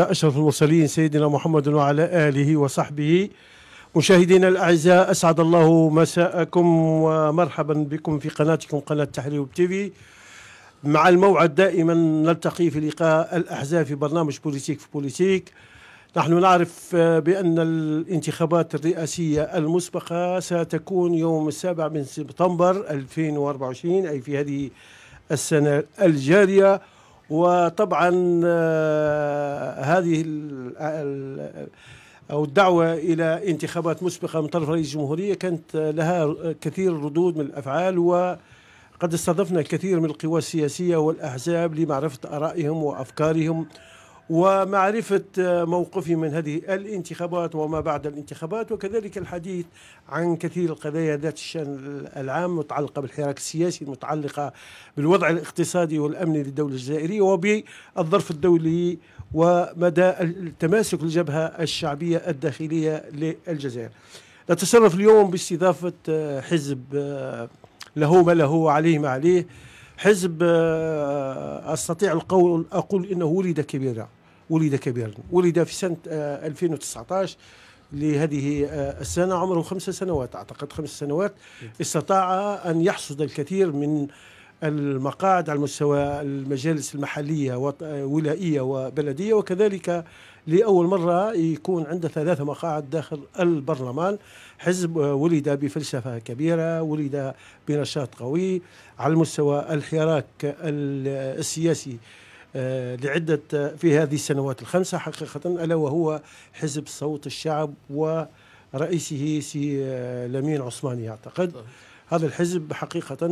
أشرف المرسلين سيدنا محمد وعلى آله وصحبه مشاهدينا الأعزاء أسعد الله مساءكم ومرحبا بكم في قناتكم قناة تحرير تيفي مع الموعد دائما نلتقي في لقاء الأحزاب في برنامج بوليتيك في بوليتيك نحن نعرف بأن الانتخابات الرئاسية المسبقة ستكون يوم السابع من سبتمبر 2024 أي في هذه السنة الجارية وطبعا آه، هذه أو الدعوة إلى انتخابات مسبقة من طرف رئيس الجمهورية كانت لها كثير الردود من الأفعال وقد استضفنا الكثير من القوى السياسية والأحزاب لمعرفة آرائهم وأفكارهم ومعرفة موقفي من هذه الانتخابات وما بعد الانتخابات وكذلك الحديث عن كثير القضايا ذات الشأن العام المتعلقة بالحراك السياسي المتعلقة بالوضع الاقتصادي والأمني للدولة الجزائرية وبالظرف الدولي ومدى تماسك الجبهة الشعبية الداخلية للجزائر نتشرف اليوم باستضافة حزب له ما له وعليه ما عليه حزب استطيع القول اقول انه ولد كبيرا ولد كبيرا ولد في سنة 2019 آه، لهذه آه، السنة عمره خمس سنوات أعتقد خمس سنوات استطاع أن يحصد الكثير من المقاعد على مستوى المجالس المحلية آه، ولائية وبلدية وكذلك لأول مرة يكون عنده ثلاثة مقاعد داخل البرلمان حزب ولد بفلسفة كبيرة ولد بنشاط قوي على المستوى الحراك السياسي آه، لعدة آه، في هذه السنوات الخمسة حقيقة ألا وهو حزب صوت الشعب ورئيسه سي آه، لمين عثماني أعتقد طيب. هذا الحزب حقيقة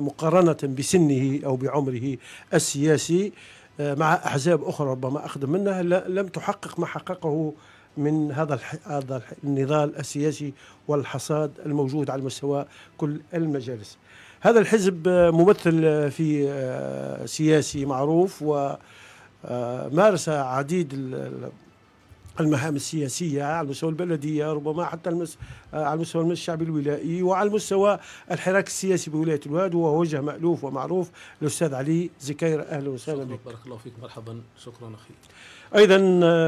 مقارنة بسنه أو بعمره السياسي مع أحزاب أخرى ربما أقدم منها لم تحقق ما حققه من هذا هذا النضال السياسي والحصاد الموجود على مستوى كل المجالس. هذا الحزب آه، ممثل آه، في آه، سياسي معروف ومارس عديد المهام السياسية على المستوى البلدية ربما حتى على المستوى الشعبي الولائي وعلى المستوى الحراك السياسي بولاية الواد وهو وجه مألوف ومعروف الأستاذ علي زكير أهلا وسهلا بك بارك الله فيك مرحبا شكرا أخي أيضا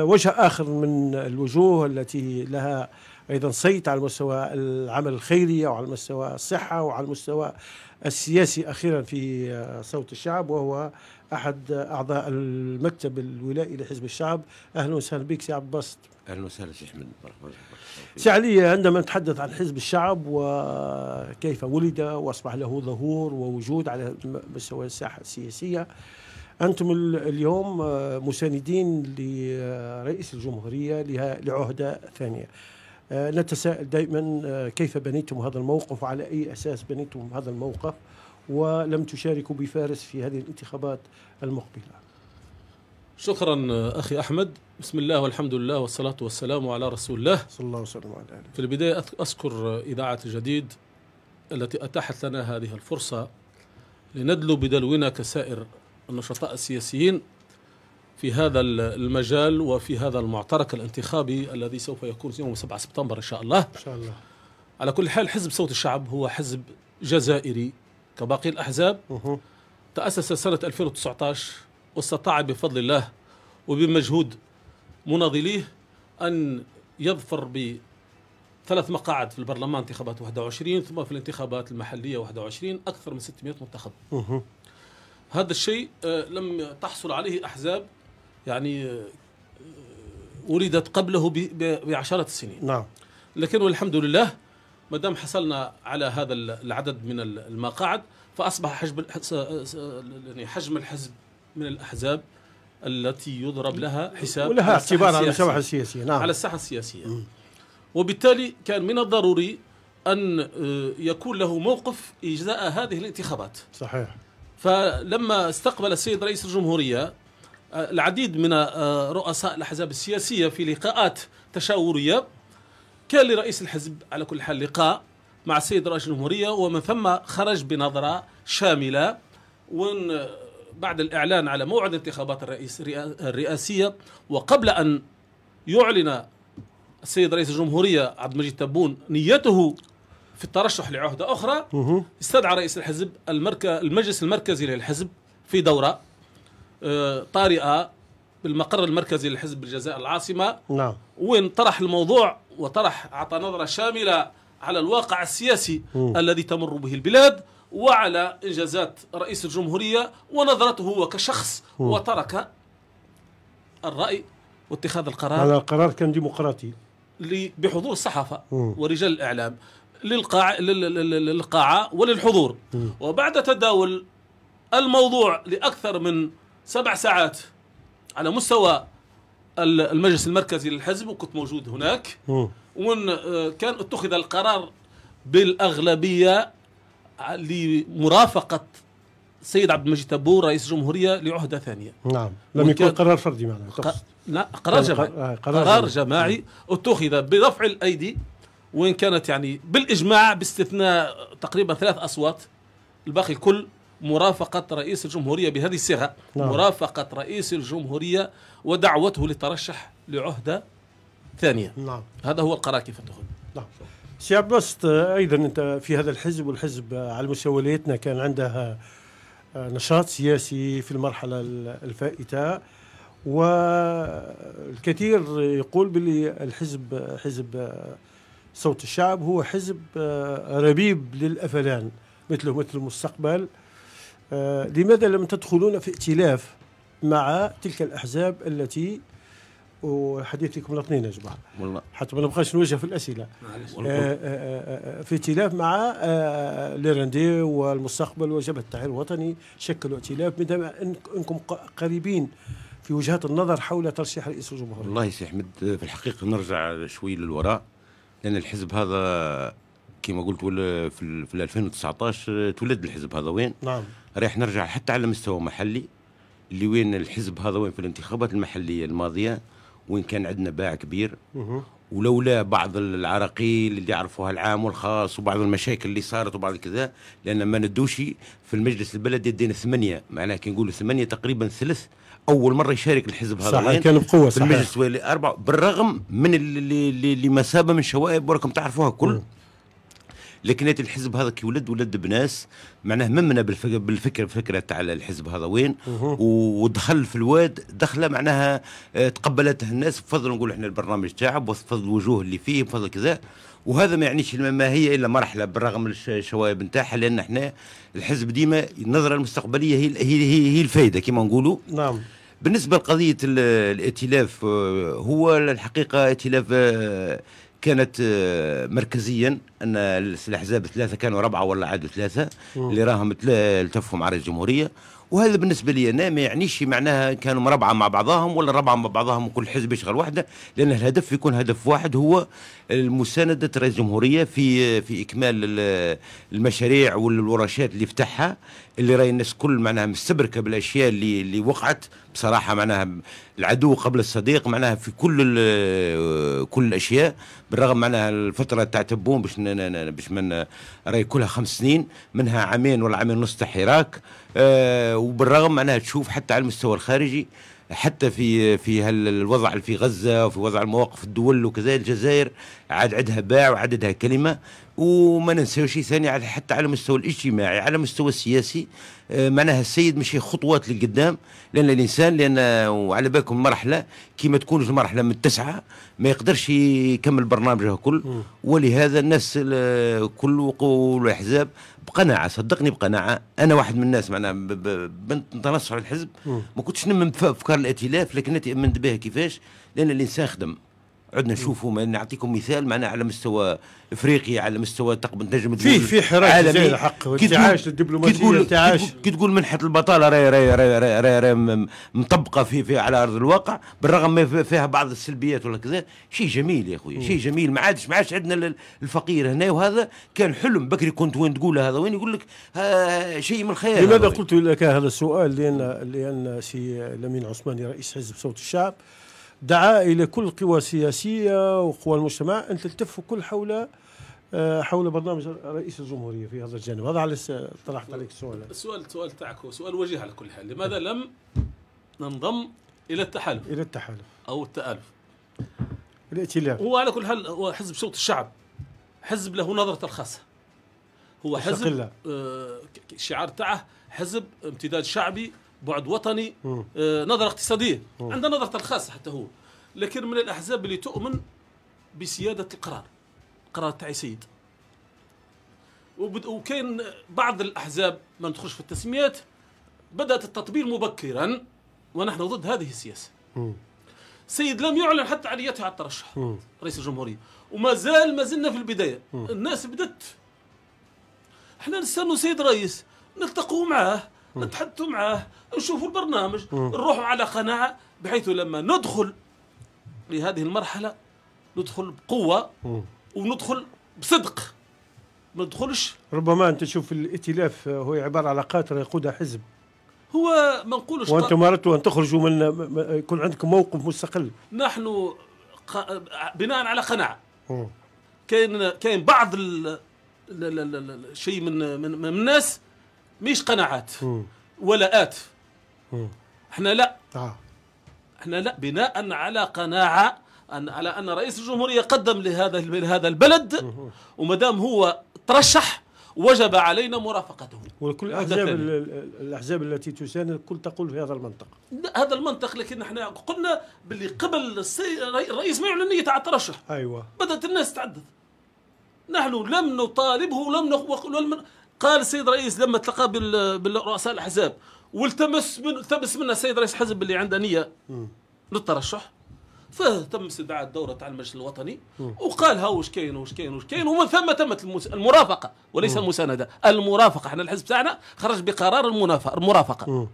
وجه آخر من الوجوه التي لها أيضا صيت على مستوى العمل الخيري وعلى مستوى الصحة وعلى المستوى السياسي أخيرا في صوت الشعب وهو أحد أعضاء المكتب الولائي لحزب الشعب أهلا وسهلا بك سي عبد الباسط أهلا وسهلا سي أحمد سي علي عندما نتحدث عن حزب الشعب وكيف ولد وأصبح له ظهور ووجود على مستوى الساحة السياسية أنتم اليوم مساندين لرئيس الجمهورية لعهدة ثانية آه، نتساءل دائما آه، كيف بنيتم هذا الموقف وعلى أي أساس بنيتم هذا الموقف ولم تشاركوا بفارس في هذه الانتخابات المقبلة شكرا آه، أخي أحمد بسم الله والحمد لله والصلاة والسلام على رسول الله صلى الله وسلم على آله في البداية أذكر إذاعة جديد التي أتاحت لنا هذه الفرصة لندلو بدلونا كسائر النشطاء السياسيين في هذا المجال وفي هذا المعترك الانتخابي الذي سوف يكون يوم 7 سبتمبر إن شاء الله إن شاء الله على كل حال حزب صوت الشعب هو حزب جزائري كباقي الأحزاب أوه. تأسس سنة 2019 واستطاع بفضل الله وبمجهود مناضليه أن يظفر ب ثلاث مقاعد في البرلمان انتخابات 21 ثم في الانتخابات المحلية 21 أكثر من 600 منتخب هذا الشيء آه، لم تحصل عليه أحزاب يعني آه، ولدت قبله بعشرة سنين نعم لكن والحمد لله ما دام حصلنا على هذا العدد من المقاعد فأصبح حجم يعني حجم الحزب من الأحزاب التي يضرب لها حساب ولها اعتبار على الساحة السياسية نعم على الساحة السياسية م. وبالتالي كان من الضروري أن آه، يكون له موقف إجزاء هذه الانتخابات صحيح فلما استقبل السيد رئيس الجمهورية العديد من رؤساء الأحزاب السياسية في لقاءات تشاورية كان لرئيس الحزب على كل حال لقاء مع السيد رئيس الجمهورية ومن ثم خرج بنظرة شاملة ون بعد الإعلان على موعد انتخابات الرئيس الرئاسية وقبل أن يعلن السيد رئيس الجمهورية عبد المجيد تبون نيته في الترشح لعهدة أخرى استدعى رئيس الحزب المركز المجلس المركزي للحزب في دورة آه، طارئه بالمقر المركزي لحزب الجزائر العاصمه نعم وين طرح الموضوع وطرح اعطى نظره شامله على الواقع السياسي م. الذي تمر به البلاد وعلى انجازات رئيس الجمهوريه ونظرته هو كشخص م. وترك الراي واتخاذ القرار هذا القرار كان ديمقراطي بحضور الصحافه م. ورجال الاعلام للقاع للقاعه وللحضور م. وبعد تداول الموضوع لاكثر من سبع ساعات على مستوى المجلس المركزي للحزب وكنت موجود هناك ومن آه، كان اتخذ القرار بالاغلبيه لمرافقه السيد عبد المجيد تبور رئيس الجمهوريه لعهده ثانيه نعم لم يكن قرار فردي معنا ق... لا قرار جماعي قرار, قرار جماعي آه، اتخذ برفع الايدي وان كانت يعني بالاجماع باستثناء تقريبا ثلاث اصوات الباقي الكل مرافقة رئيس الجمهورية بهذه الصيغة نعم. مرافقة رئيس الجمهورية ودعوته للترشح لعهدة ثانية نعم. هذا هو القرار كيف تدخل نعم سي عباس أيضا أنت في هذا الحزب والحزب على مستوى كان عندها آه، نشاط سياسي في المرحلة الفائتة والكثير يقول بلي الحزب حزب صوت الشعب هو حزب آه، ربيب للأفلان مثله مثل المستقبل آه، لماذا لم تدخلون في ائتلاف مع تلك الاحزاب التي وحديث لكم الاثنين يا جماعه والله حتى ما نبقاش نوجه في الاسئله آآ آآ آه، آه، في ائتلاف مع ليرندي والمستقبل وجبهه التحرير الوطني شكلوا ائتلاف بما انكم قريبين في وجهات النظر حول ترشيح رئيس الجمهوريه والله سي احمد في الحقيقه نرجع شوي للوراء لان الحزب هذا كما قلت في 2019 تولد الحزب هذا وين نعم رايح نرجع حتى على مستوى محلي اللي وين الحزب هذا وين في الانتخابات المحليه الماضيه وين كان عندنا باع كبير ولولا بعض العراقيل اللي يعرفوها العام والخاص وبعض المشاكل اللي صارت وبعض كذا لان ما ندوشي في المجلس البلدي يدينا ثمانيه معناها كي نقولوا ثمانيه تقريبا ثلث اول مره يشارك الحزب هذا صحيح كان بقوه صحيح في المجلس اربعه بالرغم من اللي, اللي, اللي مسابه من شوائب وراكم تعرفوها كل لكن الحزب هذا كي ولد ولد بناس معناه ممنا بالفكر بالفكر فكره تاع الحزب هذا وين ودخل في الواد دخله معناها آه، تقبلته الناس بفضل نقول احنا البرنامج تاعه بفضل الوجوه اللي فيه بفضل كذا وهذا ما يعنيش ما هي الا مرحله بالرغم من الشوائب نتاعها لان احنا الحزب ديما النظره المستقبليه هي هي هي الفائده كما نقولوا نعم بالنسبه لقضيه الائتلاف آه، هو الحقيقه ائتلاف آه، كانت آه، مركزيا ان الاحزاب الثلاثه كانوا ربعه ولا عادوا ثلاثه اللي راهم التفوا مع رئيس الجمهوريه وهذا بالنسبه لي انا ما يعنيش معناها كانوا ربعه مع بعضهم ولا ربعه مع بعضهم وكل حزب يشغل وحده لان الهدف يكون هدف واحد هو المسانده رئيس الجمهوريه في آه، في اكمال المشاريع والورشات اللي فتحها اللي راي الناس كل معناها مستبركه بالاشياء اللي اللي وقعت بصراحه معناها العدو قبل الصديق معناها في كل كل الاشياء بالرغم معناها الفتره تاع تبون باش باش من راهي كلها خمس سنين منها عامين ولا عامين ونص حراك آه، وبالرغم معناها تشوف حتى على المستوى الخارجي حتى في في هالوضع اللي في غزه وفي وضع المواقف الدول وكذا الجزائر عاد عندها باع وعددها كلمه وما ننساوش ثاني حتى على المستوى الاجتماعي على المستوى السياسي آه، معناها السيد ماشي خطوات للقدام لان الانسان لان وعلى بالكم مرحله كي ما تكونش المرحله متسعه ما يقدرش يكمل برنامجه كل ولهذا الناس كل وقول الاحزاب بقناعه صدقني بقناعه انا واحد من الناس معناها تنصح الحزب ما كنتش نمم في افكار الائتلاف لكن نتامن بها كيفاش لان الانسان خدم عدنا نشوفوا نعطيكم مثال معنا على مستوى افريقيا على مستوى تقبل نجم في في حراك عالمي حق انتعاش الدبلوماسيه كي تقول كي تقول منحه البطاله راي راي راي, راي, راي مطبقه في, في على ارض الواقع بالرغم ما فيها بعض السلبيات ولا كذا شيء جميل يا خويا شيء جميل ما عادش ما عادش عندنا الفقير هنا وهذا كان حلم بكري كنت وين تقول هذا وين يقول لك آه، شيء من الخيال لماذا قلت لك هذا السؤال لان لان سي لمين عثماني رئيس حزب صوت الشعب دعا الى كل القوى السياسيه وقوى المجتمع ان تلتف كل حول آه، حول برنامج رئيس الجمهوريه في هذا الجانب هذا على طرحت عليك السؤال السؤال السؤال تاعك هو سؤال وجيه على كل حال لماذا لم ننضم الى التحالف الى التحالف او التالف الائتلاف هو على كل حال هو حزب صوت الشعب حزب له نظره الخاصه هو حزب آه الشعار تاعه حزب امتداد شعبي بعد وطني آه، نظره اقتصاديه عنده نظرته الخاصه حتى هو لكن من الاحزاب اللي تؤمن بسياده القرار القرار تاع سيد وكاين بعض الاحزاب ما ندخلش في التسميات بدات التطبيل مبكرا ونحن ضد هذه السياسه سيد لم يعلن حتى عليته على الترشح رئيس الجمهوريه وما زال ما زلنا في البدايه الناس بدت احنا نستنوا سيد رئيس نلتقوا معاه نتحدثوا معاه نشوفوا البرنامج نروحوا على قناعة بحيث لما ندخل لهذه المرحلة ندخل بقوة وندخل بصدق ما ندخلش ربما انت تشوف الائتلاف هو عباره على قاتل يقودها حزب هو ما نقولش وانتم اردتوا ان تخرجوا من يكون عندكم موقف مستقل نحن بناء على قناعه كاين كاين بعض الشيء من من, من الناس مش قناعات ولاءات احنا لا آه. احنا لا بناء على قناعه أن على ان رئيس الجمهوريه قدم لهذا لهذا البلد وما دام هو ترشح وجب علينا مرافقته وكل الاحزاب الاحزاب التي تساند كل تقول في هذا المنطق هذا المنطق لكن احنا قلنا باللي قبل الرئيس ما يعلن نيه على الترشح ايوه بدات الناس تعدد نحن لم نطالبه ولم نخ... ولم قال السيد الرئيس لما تلقى بالرؤساء الاحزاب والتمس من التمس منا السيد رئيس حزب اللي عنده نيه للترشح فتم استدعاء الدوره تاع المجلس الوطني وقال ها وش كاين وش كاين وش كاين ومن ثم تمت المرافقه وليس المسانده المرافقه احنا الحزب تاعنا خرج بقرار المرافقه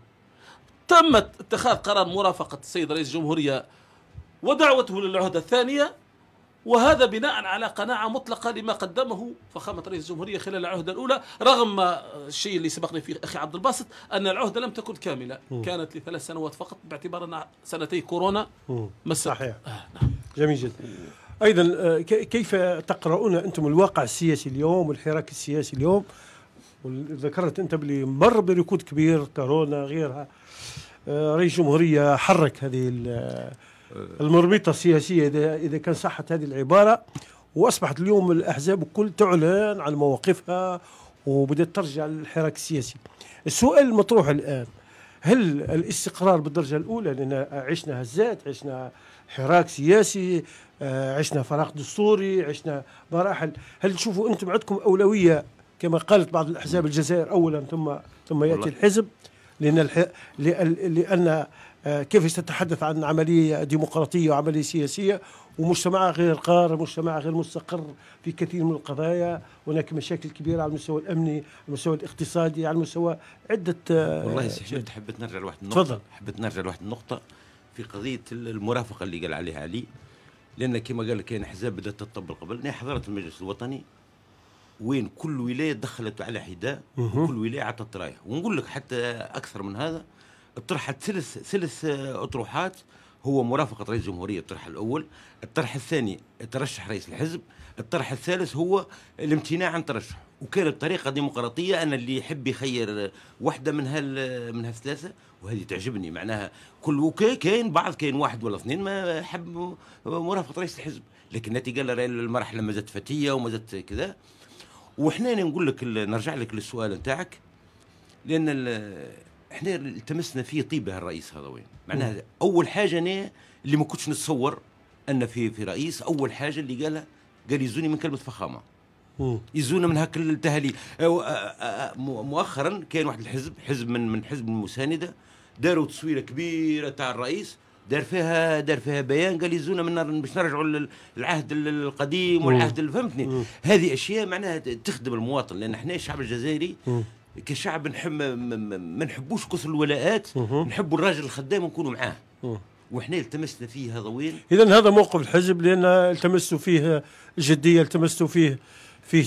تمت اتخاذ قرار مرافقه السيد رئيس الجمهوريه ودعوته للعهده الثانيه وهذا بناء على قناعة مطلقة لما قدمه فخامة رئيس الجمهورية خلال العهدة الأولى رغم الشيء اللي سبقني فيه أخي عبد الباسط أن العهدة لم تكن كاملة م. كانت لثلاث سنوات فقط باعتبار أن سنتي كورونا مست صحيح آه نعم. جميل جدا أيضا آه، كيف تقرؤون أنتم الواقع السياسي اليوم والحراك السياسي اليوم ذكرت أنت بلي مر بركود كبير كورونا غيرها آه، رئيس جمهورية حرك هذه المربطه السياسيه اذا اذا كان صحت هذه العباره واصبحت اليوم الاحزاب الكل تعلن عن مواقفها وبدات ترجع للحراك السياسي. السؤال المطروح الان هل الاستقرار بالدرجه الاولى لان عشنا هزات، عشنا حراك سياسي، آه، عشنا فراغ دستوري، عشنا مراحل، هل تشوفوا انتم عندكم اولويه كما قالت بعض الاحزاب الجزائر اولا ثم ثم ياتي الحزب لان لان آه، كيف تتحدث عن عملية ديمقراطية وعملية سياسية ومجتمع غير قار مجتمع غير مستقر في كثير من القضايا هناك مشاكل كبيرة على المستوى الأمني على المستوى الاقتصادي على المستوى عدة آه، والله سي حميد حبيت نرجع لواحد النقطة تفضل حبيت نرجع لواحد النقطة في قضية المرافقة اللي قال عليها علي لأن كما قال لك كاين أحزاب بدأت تطبق قبل أنا حضرت المجلس الوطني وين كل ولاية دخلت على حداء وكل ولاية عطت رايها ونقول لك حتى أكثر من هذا طرحت ثلاث ثلاث اطروحات هو مرافقة رئيس الجمهورية الطرح الأول الطرح الثاني ترشح رئيس الحزب الطرح الثالث هو الامتناع عن ترشح وكانت طريقة ديمقراطية أنا اللي يحب يخير واحدة من هال من هالثلاثة وهذه تعجبني معناها كل كاين بعض كاين واحد ولا اثنين ما حب مرافقة رئيس الحزب لكن نتيجة المرحلة ما زالت فتية وما زالت كذا وحنا نقول لك نرجع لك للسؤال نتاعك لأن احنا التمسنا فيه طيب الرئيس هذا وين معناها اول حاجه انا اللي ما كنتش نتصور ان في في رئيس اول حاجه اللي قالها قال يزوني من كلمه فخامه يزونا من هاك التهالي مؤخرا كان واحد الحزب حزب من من حزب المسانده داروا تصويره كبيره تاع الرئيس دار فيها دار فيها بيان قال يزونا من باش نرجعوا للعهد القديم والعهد فهمتني هذه اشياء معناها تخدم المواطن لان احنا الشعب الجزائري كشعب نحب ما نحبوش كثر الولاءات نحبوا الراجل الخدام ونكونوا معاه وحنا التمسنا فيه هذا وين اذا هذا موقف الحزب لان التمسوا فيه جديه التمسوا فيه في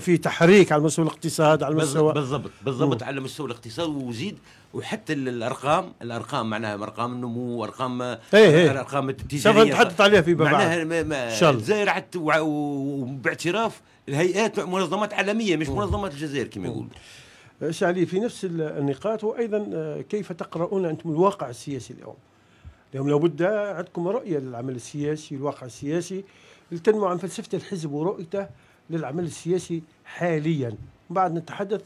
في تحريك على مستوى الاقتصاد على مستوى بالضبط بالضبط على مستوى الاقتصاد وزيد وحتى الارقام الارقام معناها ارقام النمو ارقام ايه ايه ارقام التجاريه سوف نتحدث عليها في معناها ما ما الله وباعتراف الهيئات منظمات عالميه مش منظمات الجزائر كما يقولوا سعلي في نفس النقاط وأيضا آه، كيف تقرؤون أنتم الواقع السياسي اليوم اليوم لابد عندكم رؤية للعمل السياسي الواقع السياسي لتنمو عن فلسفة الحزب ورؤيته للعمل السياسي حاليا بعد نتحدث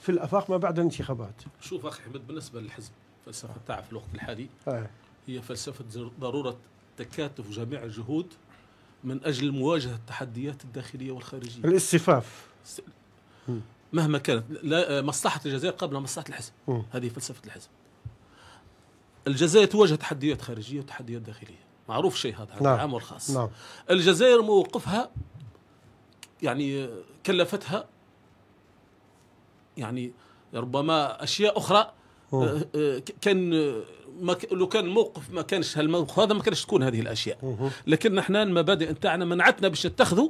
في الافاق ما بعد الانتخابات شوف اخي احمد بالنسبه للحزب فلسفه آه. تاع في الوقت الحالي آه. هي فلسفه ضروره تكاتف جميع الجهود من اجل مواجهه التحديات الداخليه والخارجيه الاصطفاف مهما كانت لا آه، مصلحه الجزائر قبل مصلحه الحزب م. هذه فلسفه الحزب الجزائر تواجه تحديات خارجيه وتحديات داخليه معروف شيء هذا نعم. العام والخاص نعم. الجزائر موقفها يعني كلفتها يعني ربما اشياء اخرى آه، آه، كان ما لو كان الموقف ما كانش هالموقف هذا ما كانش تكون هذه الاشياء لكن احنا المبادئ نتاعنا منعتنا باش نتخذوا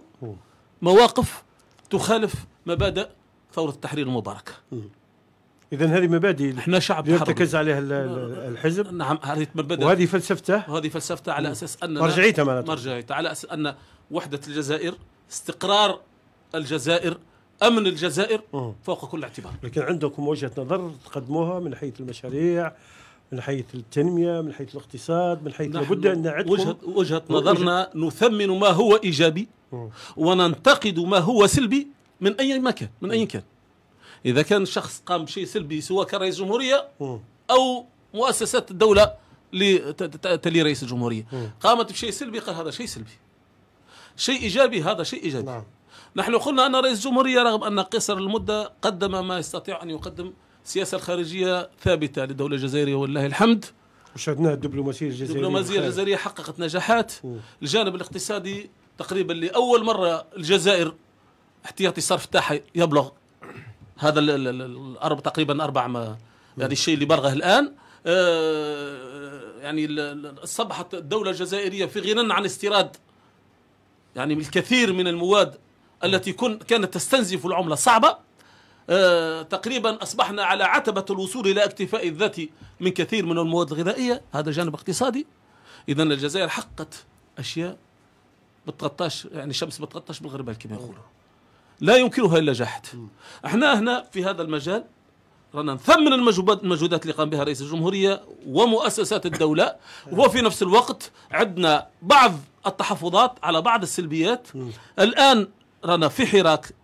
مواقف تخالف مبادئ ثوره التحرير المباركه اذا هذه مبادئ احنا شعب يرتكز عليها الحزب نعم هذه مبادئ وهذه فلسفته وهذه فلسفته على اساس ان مرجعيته مرجعيتها مرجعيته على اساس ان وحده الجزائر استقرار الجزائر امن الجزائر مم. فوق كل اعتبار لكن عندكم وجهه نظر تقدموها من حيث المشاريع من حيث التنميه من حيث الاقتصاد من حيث لابد ان عندكم وجهه, وجهة نظرنا وجهة نثمن ما هو ايجابي مم. وننتقد ما هو سلبي من اي مكان من اي كان اذا كان شخص قام بشيء سلبي سواء كان رئيس جمهوريه او مؤسسات الدوله تلي رئيس الجمهوريه قامت بشيء سلبي قال هذا شيء سلبي شيء ايجابي هذا شيء ايجابي نعم. نحن قلنا ان رئيس الجمهوريه رغم ان قصر المده قدم ما يستطيع ان يقدم السياسه الخارجيه ثابته للدوله الجزائريه والله الحمد وشهدناها الدبلوماسيه الجزائريه الدبلوماسيه الجزائريه حققت نجاحات الجانب الاقتصادي تقريبا لاول مره الجزائر احتياطي الصرف تاعها يبلغ هذا الأربع تقريبا أربع ما يعني الشيء اللي بلغه الآن آه، يعني أصبحت الدولة الجزائرية في غنى عن استيراد يعني الكثير من المواد التي كانت تستنزف العملة صعبة أه تقريبا أصبحنا على عتبة الوصول إلى اكتفاء الذاتي من كثير من المواد الغذائية هذا جانب اقتصادي إذا الجزائر حققت أشياء بتغطاش يعني الشمس بتغطاش بالغربال كما يقولوا لا ينكرها الا جاحد احنا هنا في هذا المجال رانا نثمن المجهودات المجهودات اللي قام بها رئيس الجمهوريه ومؤسسات الدوله وفي نفس الوقت عندنا بعض التحفظات على بعض السلبيات الان رانا في حراك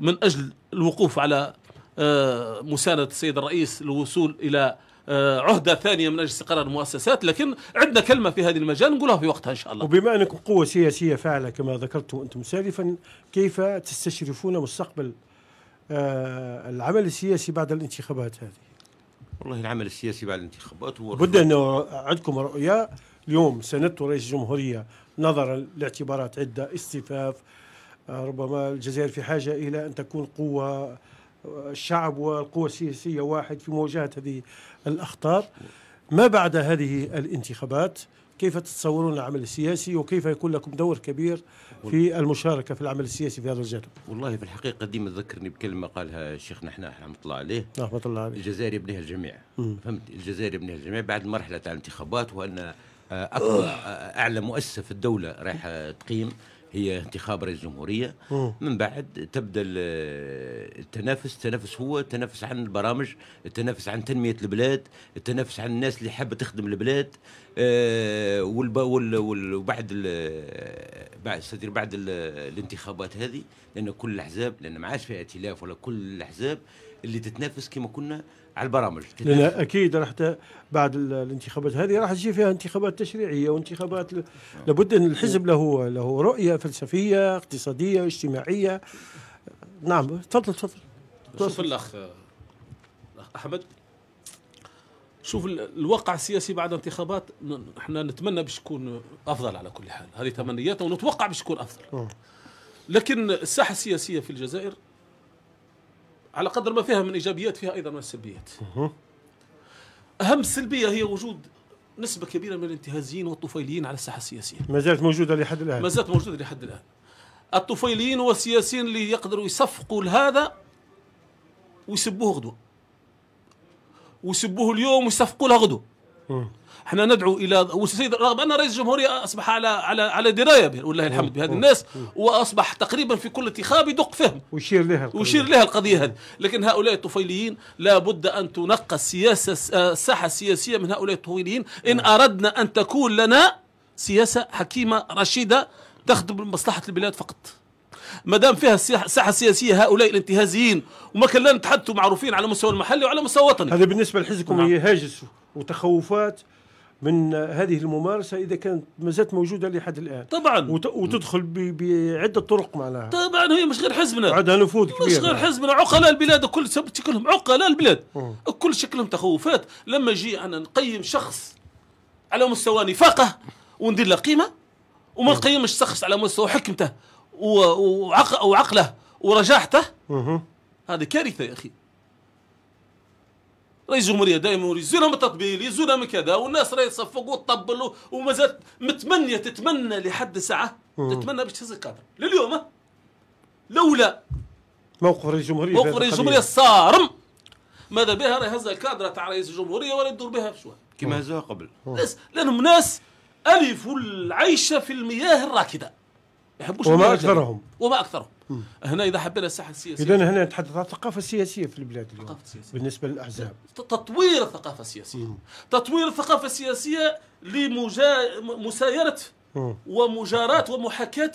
من اجل الوقوف على آه، مساندة السيد الرئيس للوصول الى آه، عهده ثانيه من اجل استقرار المؤسسات لكن عندنا كلمه في هذا المجال نقولها في وقتها ان شاء الله وبما انكم قوه سياسيه فاعله كما ذكرتم انتم سالفا كيف تستشرفون مستقبل آه، العمل السياسي بعد الانتخابات هذه والله العمل السياسي بعد الانتخابات هو بد انه عندكم رؤيه اليوم سندت رئيس الجمهوريه نظرا لاعتبارات عده اصطفاف آه، ربما الجزائر في حاجه الى ان تكون قوه الشعب والقوى السياسية واحد في مواجهة هذه الأخطار ما بعد هذه الانتخابات كيف تتصورون العمل السياسي وكيف يكون لكم دور كبير في المشاركه في العمل السياسي في هذا الجانب؟ والله في الحقيقه ديما تذكرني بكلمه قالها الشيخ نحن رحمه الله عليه رحمه الله عليه الجزائر يبنيها الجميع فهمت الجزائر يبنيها الجميع بعد مرحله الانتخابات وان اعلى مؤسسه في الدوله رايحه تقيم هي انتخاب رئيس الجمهوريه من بعد تبدا التنافس التنافس هو التنافس عن البرامج التنافس عن تنميه البلاد التنافس عن الناس اللي حابه تخدم البلاد آه وبعد بعد ستدير بعد الانتخابات هذه لان كل الاحزاب لان ما عادش في ائتلاف ولا كل الاحزاب اللي تتنافس كما كنا على البرامج لان اكيد راح بعد الانتخابات هذه راح تجي فيها انتخابات تشريعيه وانتخابات لابد ان الحزب له له رؤيه فلسفيه اقتصاديه اجتماعيه نعم تفضل تفضل شوف الاخ احمد شوف الواقع السياسي بعد انتخابات احنا نتمنى باش يكون افضل على كل حال هذه تمنياتنا ونتوقع باش يكون افضل لكن الساحه السياسيه في الجزائر على قدر ما فيها من ايجابيات فيها ايضا من السلبيات اهم السلبيه هي وجود نسبة كبيرة من الانتهازيين والطفيليين على الساحة السياسية ما زالت موجودة لحد الآن ما زالت موجودة لحد الآن الطفيليين والسياسيين اللي يقدروا يصفقوا لهذا ويسبوه غدوة ويسبوه اليوم ويصفقوا له غدوة احنا ندعو الى والسيد رغم ان رئيس الجمهوريه اصبح على على على درايه به والله الحمد بهذه الناس واصبح تقريبا في كل انتخاب يدق فهم ويشير لها القضية. ويشير لها القضيه هذه لكن هؤلاء الطفيليين لابد ان تنقى السياسه الساحه آه، السياسيه من هؤلاء الطفيليين ان اردنا ان تكون لنا سياسه حكيمه رشيده تخدم مصلحه البلاد فقط ما دام فيها الساحه السياسيه هؤلاء الانتهازيين وما كان لا نتحدثوا معروفين على مستوى المحلي وعلى مستوى وطني هذا بالنسبه لحزبكم نعم. هاجس وتخوفات من هذه الممارسة إذا كانت ما زالت موجودة لحد الآن طبعا وت... وتدخل ب... بعدة طرق معناها طبعا هي مش غير حزبنا عندها نفوذ كبير مش غير حزبنا عقلاء البلاد كل شكلهم عقلاء البلاد كل شكلهم تخوفات لما جي أنا نقيم شخص على مستوى نفاقه وندير له قيمة وما نقيمش شخص على مستوى حكمته وعق وعقله ورجاحته هذه كارثه يا اخي رئيس الجمهوريه دائما من التطبيل من كذا والناس راهي تصفق وتطبل وما زالت متمنيه تتمنى لحد ساعه تتمنى باش تهز قادر لليوم لولا موقف رئيس الجمهوريه موقف رئيس الجمهوريه الصارم ماذا بها راه هز الكادره تاع رئيس الجمهوريه ولا يدور بها في شويه كما هزها قبل ناس لانهم ناس الفوا العيش في المياه الراكده يحبوش وما اكثرهم وما اكثرهم مم. هنا اذا حبينا الساحه السياسيه اذا هنا نتحدث عن الثقافه السياسيه في البلاد اليوم الثقافه السياسيه بالنسبه للاحزاب تطوير الثقافه السياسيه مم. تطوير الثقافه السياسيه لمسايره ومجاراة ومحاكاة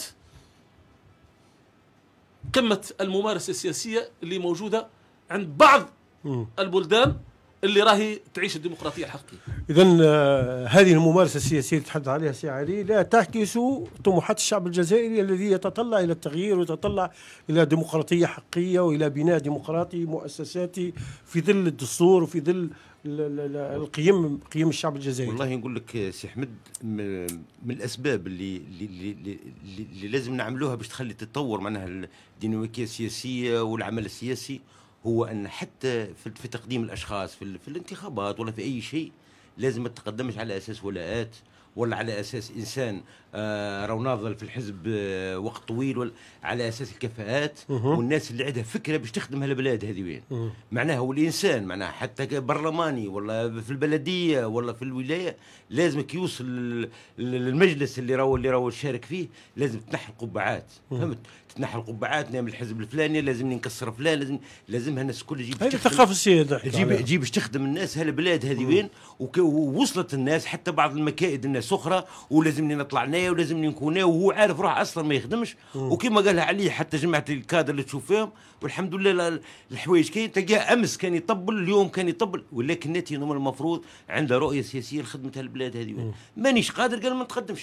قمة الممارسة السياسية اللي موجودة عند بعض مم. البلدان اللي راهي تعيش الديمقراطيه الحقيقيه. اذا آه، هذه الممارسه السياسيه اللي تحدث عليها سي علي لا تعكس طموحات الشعب الجزائري الذي يتطلع الى التغيير ويتطلع الى ديمقراطيه حقيقيه والى بناء ديمقراطي مؤسساتي في ظل الدستور وفي ظل القيم قيم الشعب الجزائري. والله نقول لك سي احمد من الاسباب اللي اللي, اللي, اللي لازم نعملوها باش تخلي تتطور معناها الديناميكيه السياسيه والعمل السياسي هو ان حتى في تقديم الاشخاص في, في الانتخابات ولا في اي شيء لازم ما تقدمش على اساس ولاءات ولا على اساس انسان آه راه ناضل في الحزب آه وقت طويل ولا على اساس الكفاءات والناس اللي عندها فكره باش تخدم هالبلاد هذه وين معناها هو الانسان معناها حتى برلماني ولا في البلديه ولا في الولايه لازمك يوصل للمجلس اللي راهو اللي راهو شارك فيه لازم تنحي القبعات فهمت تنحى قبعات نعمل الحزب الفلاني لازمني نكسر فلان لازم لازمها الناس الكل تجيب هذه الثقافه السياده تجيب تجيب باش تخدم الناس هالبلاد هذه وين ووصلت الناس حتى بعض المكائد الناس اخرى ولازمني نطلع هنايا ولازمني نكون وهو عارف روحه اصلا ما يخدمش وكما قالها عليه حتى جماعه الكادر اللي تشوف فيهم والحمد لله الحوايج كاين تلقاه امس كان يطبل اليوم كان يطبل ولكن نتي المفروض عنده رؤيه سياسيه لخدمه هالبلاد هذه مانيش قادر قال ما نتقدمش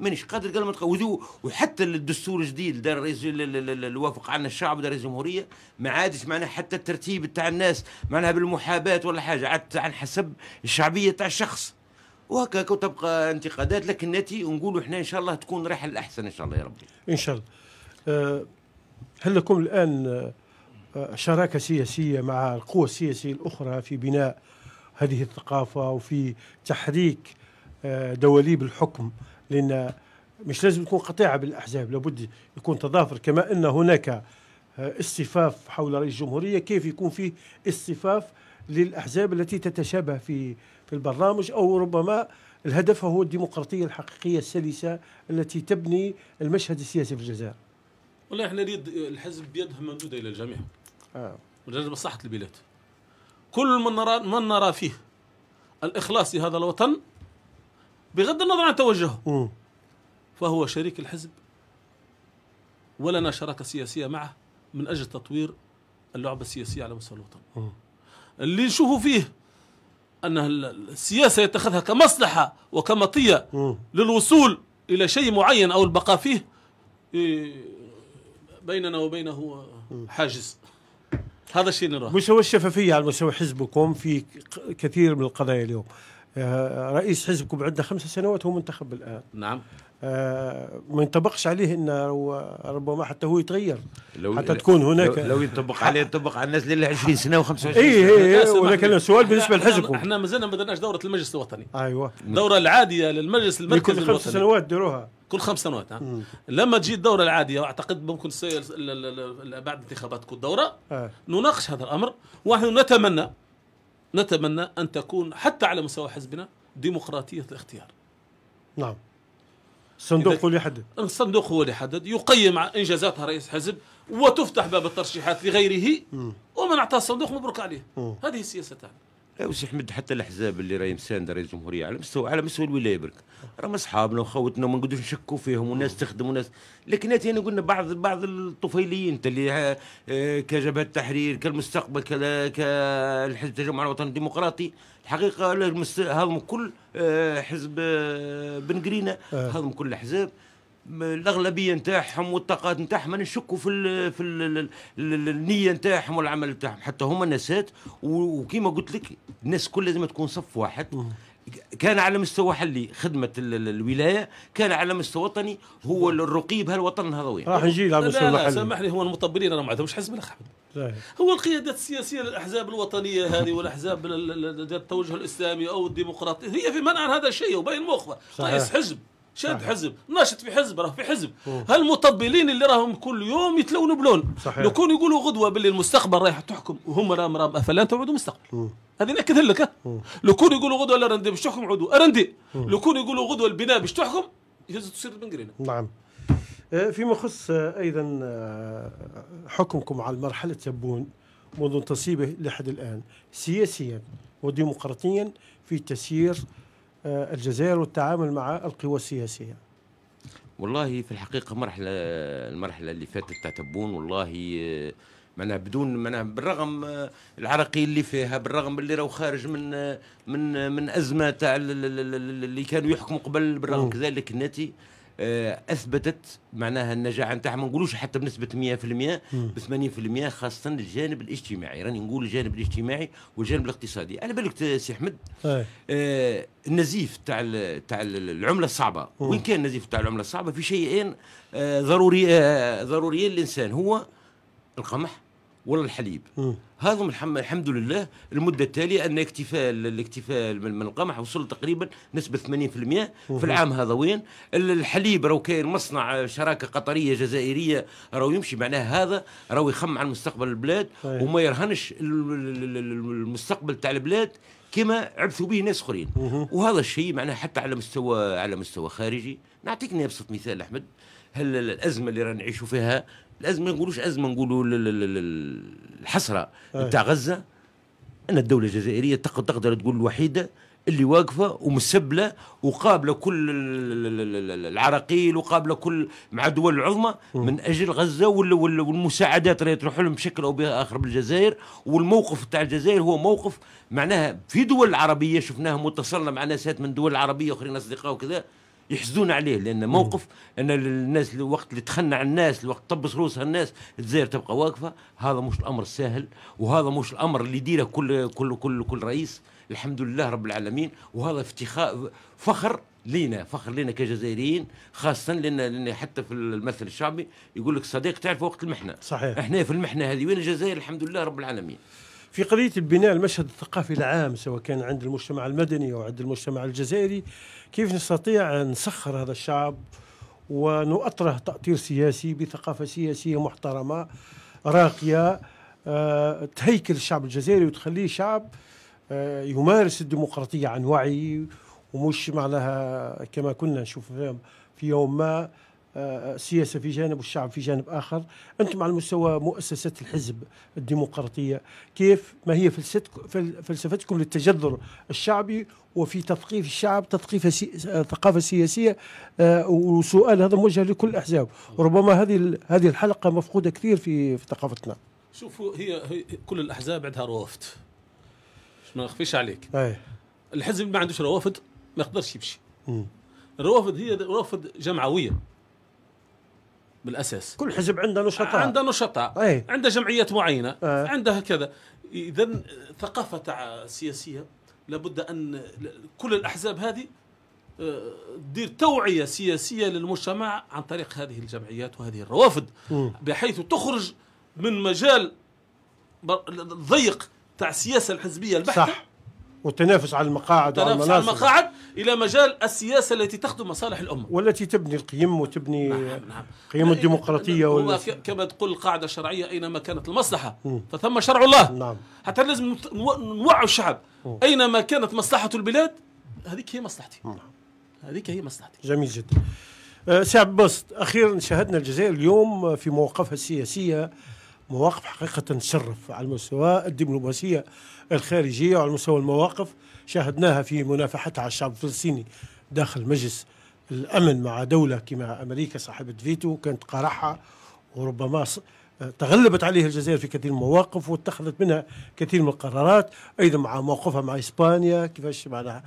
مانيش قادر قال ما تقوذوه وحتى الدستور الجديد دار اللي وافق عنه الشعب دار الجمهوريه ما عادش معناها حتى الترتيب تاع الناس معناها بالمحاباه ولا حاجه عاد عن حسب الشعبيه تاع الشخص وهكاك وتبقى انتقادات لكن نتي ونقولوا احنا ان شاء الله تكون رحله الاحسن ان شاء الله يا ربي ان شاء الله آه، هل لكم الان آه، شراكه سياسيه مع القوى السياسيه الاخرى في بناء هذه الثقافه وفي تحريك آه، دواليب الحكم لان مش لازم تكون قطيعه بالاحزاب لابد يكون تضافر كما ان هناك اصطفاف آه، حول رئيس الجمهوريه كيف يكون فيه اصطفاف للاحزاب التي تتشابه في في البرنامج او ربما الهدف هو الديمقراطيه الحقيقيه السلسه التي تبني المشهد السياسي في الجزائر. والله احنا نريد الحزب بيده ممدوده الى الجميع. اه لجانب مصلحه البلاد. كل من نرى من نرى فيه الاخلاص لهذا الوطن بغض النظر عن توجهه فهو شريك الحزب ولنا شراكه سياسيه معه من اجل تطوير اللعبه السياسيه على مستوى الوطن. اللي نشوفه فيه ان السياسه يتخذها كمصلحه وكمطيه للوصول الى شيء معين او البقاء فيه إيه، بيننا وبينه حاجز. هذا الشيء اللي نراه مستوى الشفافيه على مستوى حزبكم في كثير من القضايا اليوم آه، رئيس حزبكم عنده خمس سنوات هو منتخب الان نعم آه، ما ينطبقش عليه انه ربما حتى هو يتغير لو حتى تكون هناك لو, لو ينطبق عليه ينطبق على الناس اللي 20 سنه و25 إيه، سنه اي اي ولكن السؤال بالنسبه لحزبكم احنا مازلنا ما درناش دوره المجلس الوطني ايوه الدوره العاديه للمجلس المركزي كل خمس سنوات ديروها كل خمس سنوات ها لما تجي الدوره العاديه واعتقد ممكن بعد انتخابات كل دوره آه. نناقش هذا الامر ونحن نتمنى نتمنى أن تكون حتى على مستوى حزبنا ديمقراطية الاختيار نعم الصندوق هو اللي يحدد الصندوق هو اللي يحدد يقيم انجازات رئيس حزب وتفتح باب الترشيحات لغيره م. ومن أعطاه الصندوق مبروك عليه م. هذه السياسه تاعنا وسي حمد حتى الاحزاب اللي راهي مساندة راهي الجمهوريه على مستوى على مستوى الولايه برك راهم اصحابنا وخوتنا وما نقدروش نشكوا فيهم وناس تخدم وناس لكن اتينا قلنا بعض بعض الطفيليين انت اللي آه، كجبهه التحرير كالمستقبل كالحزب التجمع الوطني الديمقراطي الحقيقه هذم كل آه، حزب آه، بن قرينه هذم كل الاحزاب الاغلبيه نتاعهم والطاقات نتاعهم انا نشكوا في الـ في الـ النيه نتاعهم والعمل نتاعهم حتى هما ناسات وكيما قلت لك الناس كل لازم تكون صف واحد كان على مستوى حلي خدمة الولاية كان على مستوى وطني هو الرقيب هالوطن وين راح نجي على مستوى لا, لا سامحني هو المطبلين أنا ما عندهمش حزب الأخ هو القيادات السياسية للأحزاب الوطنية هذه والأحزاب ذات التوجه الإسلامي أو الديمقراطي هي في منع هذا الشيء وبين مخبر طيب، رئيس حزب شاد حزب ناشط في حزب راه في حزب هالمطبلين اللي راهم كل يوم يتلونوا بلون صحيح. لو كانوا يقولوا غدوه باللي المستقبل رايح تحكم وهم راهم راهم افلان تعودوا مستقبل هذه ناكد لك لو كانوا يقولوا غدوه رندي باش تحكم عودوا ارندي لو كانوا يقولوا غدوه البناء باش تحكم يهز تصير بنقرينا نعم آه، فيما يخص آه، ايضا آه، حكمكم على مرحله تبون منذ تصيبه لحد الان سياسيا وديمقراطيا في تسيير آه، الجزائر والتعامل مع القوى السياسية والله في الحقيقة مرحلة المرحلة اللي فاتت تاع تبون والله آه، معناها بدون معناها بالرغم آه، العراقيل اللي فيها بالرغم اللي راهو خارج من من من ازمه تاع اللي كانوا يحكموا قبل بالرغم كذلك النتي آه، اثبتت معناها النجاح نتاعها ما نقولوش حتى بنسبه 100% ب 80% خاصه الجانب الاجتماعي راني نقول الجانب الاجتماعي والجانب الاقتصادي على بالك سي احمد آه النزيف تاع تاع العمله الصعبه وين كان النزيف تاع العمله الصعبه في شيئين آه ضروري آه ضروريين للانسان هو القمح ولا الحليب هذا الحمد لله المده التاليه ان اكتفاء الاكتفاء من القمح وصل تقريبا نسبه 80% في العام هذا وين الحليب راهو كاين مصنع آه، شراكه قطريه جزائريه راهو يمشي معناه هذا راهو يخم على مستقبل البلاد وما يرهنش المستقبل تاع البلاد كما عبثوا به ناس اخرين وهذا الشيء معناه حتى على مستوى على مستوى خارجي نعطيك نبسط مثال احمد هل الازمه اللي رانا نعيشوا فيها لازم ما نقولوش لازم نقولوا الحسره نتاع غزه ان الدوله الجزائريه تقدر تقول الوحيده اللي واقفه ومسبله وقابله كل العراقيل وقابله كل مع الدول العظمى من اجل غزه والمساعدات راهي تروح لهم بشكل او باخر بالجزائر والموقف تاع الجزائر هو موقف معناها في دول العربيه شفناه متصلنا مع ناسات من دول العربيه اخرين اصدقاء وكذا يحزون عليه لان موقف ان الناس الوقت اللي تخنع الناس الوقت طبس روسها الناس الجزائر تبقى واقفه هذا مش الامر السهل وهذا مش الامر اللي يديره كل كل كل كل رئيس الحمد لله رب العالمين وهذا افتخاء فخر لينا فخر لينا كجزائريين خاصه لان لان حتى في المثل الشعبي يقول لك صديق تعرف وقت المحنه صحيح احنا في المحنه هذه وين الجزائر الحمد لله رب العالمين في قضيه البناء المشهد الثقافي العام سواء كان عند المجتمع المدني او عند المجتمع الجزائري كيف نستطيع ان نسخر هذا الشعب ونؤطره تاطير سياسي بثقافه سياسيه محترمه راقيه آه، تهيكل الشعب الجزائري وتخليه شعب آه، يمارس الديمقراطيه عن وعي ومش معناها كما كنا نشوف في يوم ما السياسه في جانب والشعب في جانب اخر انتم على مستوى مؤسسه الحزب الديمقراطيه كيف ما هي فلسفتكم للتجذر الشعبي وفي تثقيف الشعب تثقيف ثقافه سياسيه آه، وسؤال هذا موجه لكل الاحزاب ربما هذه هذه الحلقه مفقوده كثير في في ثقافتنا شوفوا هي, هي كل الاحزاب عندها روافد ما نخفيش عليك أي. الحزب ما عندوش روافد ما يقدرش يمشي الروافد هي روافد جمعويه بالاساس كل حزب عنده نشطاء عنده نشطاء أي. عنده جمعيات معينه أي. عنده كذا اذا ثقافه سياسيه لابد ان كل الاحزاب هذه آه، تدير توعيه سياسيه للمجتمع عن طريق هذه الجمعيات وهذه الروافد م. بحيث تخرج من مجال ضيق تاع السياسه الحزبيه البحته صح. والتنافس على المقاعد التنافس على المقاعد الى مجال السياسه التي تخدم مصالح الامه والتي تبني القيم وتبني نعم نعم. قيم الديمقراطيه وال... كما تقول القاعده الشرعيه اينما كانت المصلحه فثم شرع الله نعم. حتى لازم نوعي الشعب اينما كانت مصلحه البلاد هذيك هي مصلحتي نعم. هذيك هي مصلحتي جميل جدا أه، سعد بسط اخيرا شاهدنا الجزائر اليوم في مواقفها السياسيه مواقف حقيقة تشرف على المستوى الدبلوماسية الخارجية وعلى مستوى المواقف شاهدناها في منافحتها على الشعب الفلسطيني داخل مجلس الأمن مع دولة كما أمريكا صاحبة فيتو كانت قرحة وربما تغلبت عليها الجزائر في كثير من المواقف واتخذت منها كثير من القرارات ايضا مع موقفها مع اسبانيا كيفاش معناها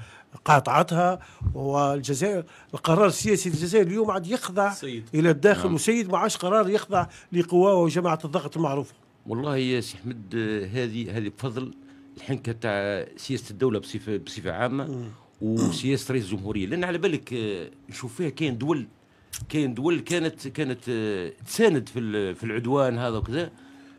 قاطعتها والجزائر القرار السياسي للجزائر اليوم عاد يخضع سيد. الى الداخل نعم. وسيد ما عادش قرار يخضع لقواه وجماعه الضغط المعروفه والله يا سي احمد هذه هذه بفضل الحنكه تاع سياسه الدوله بصفه بصفه عامه وسياسه رئيس الجمهوريه لان على بالك آه، نشوف فيها كاين دول كاين دول كانت كانت آه، تساند في في العدوان هذا وكذا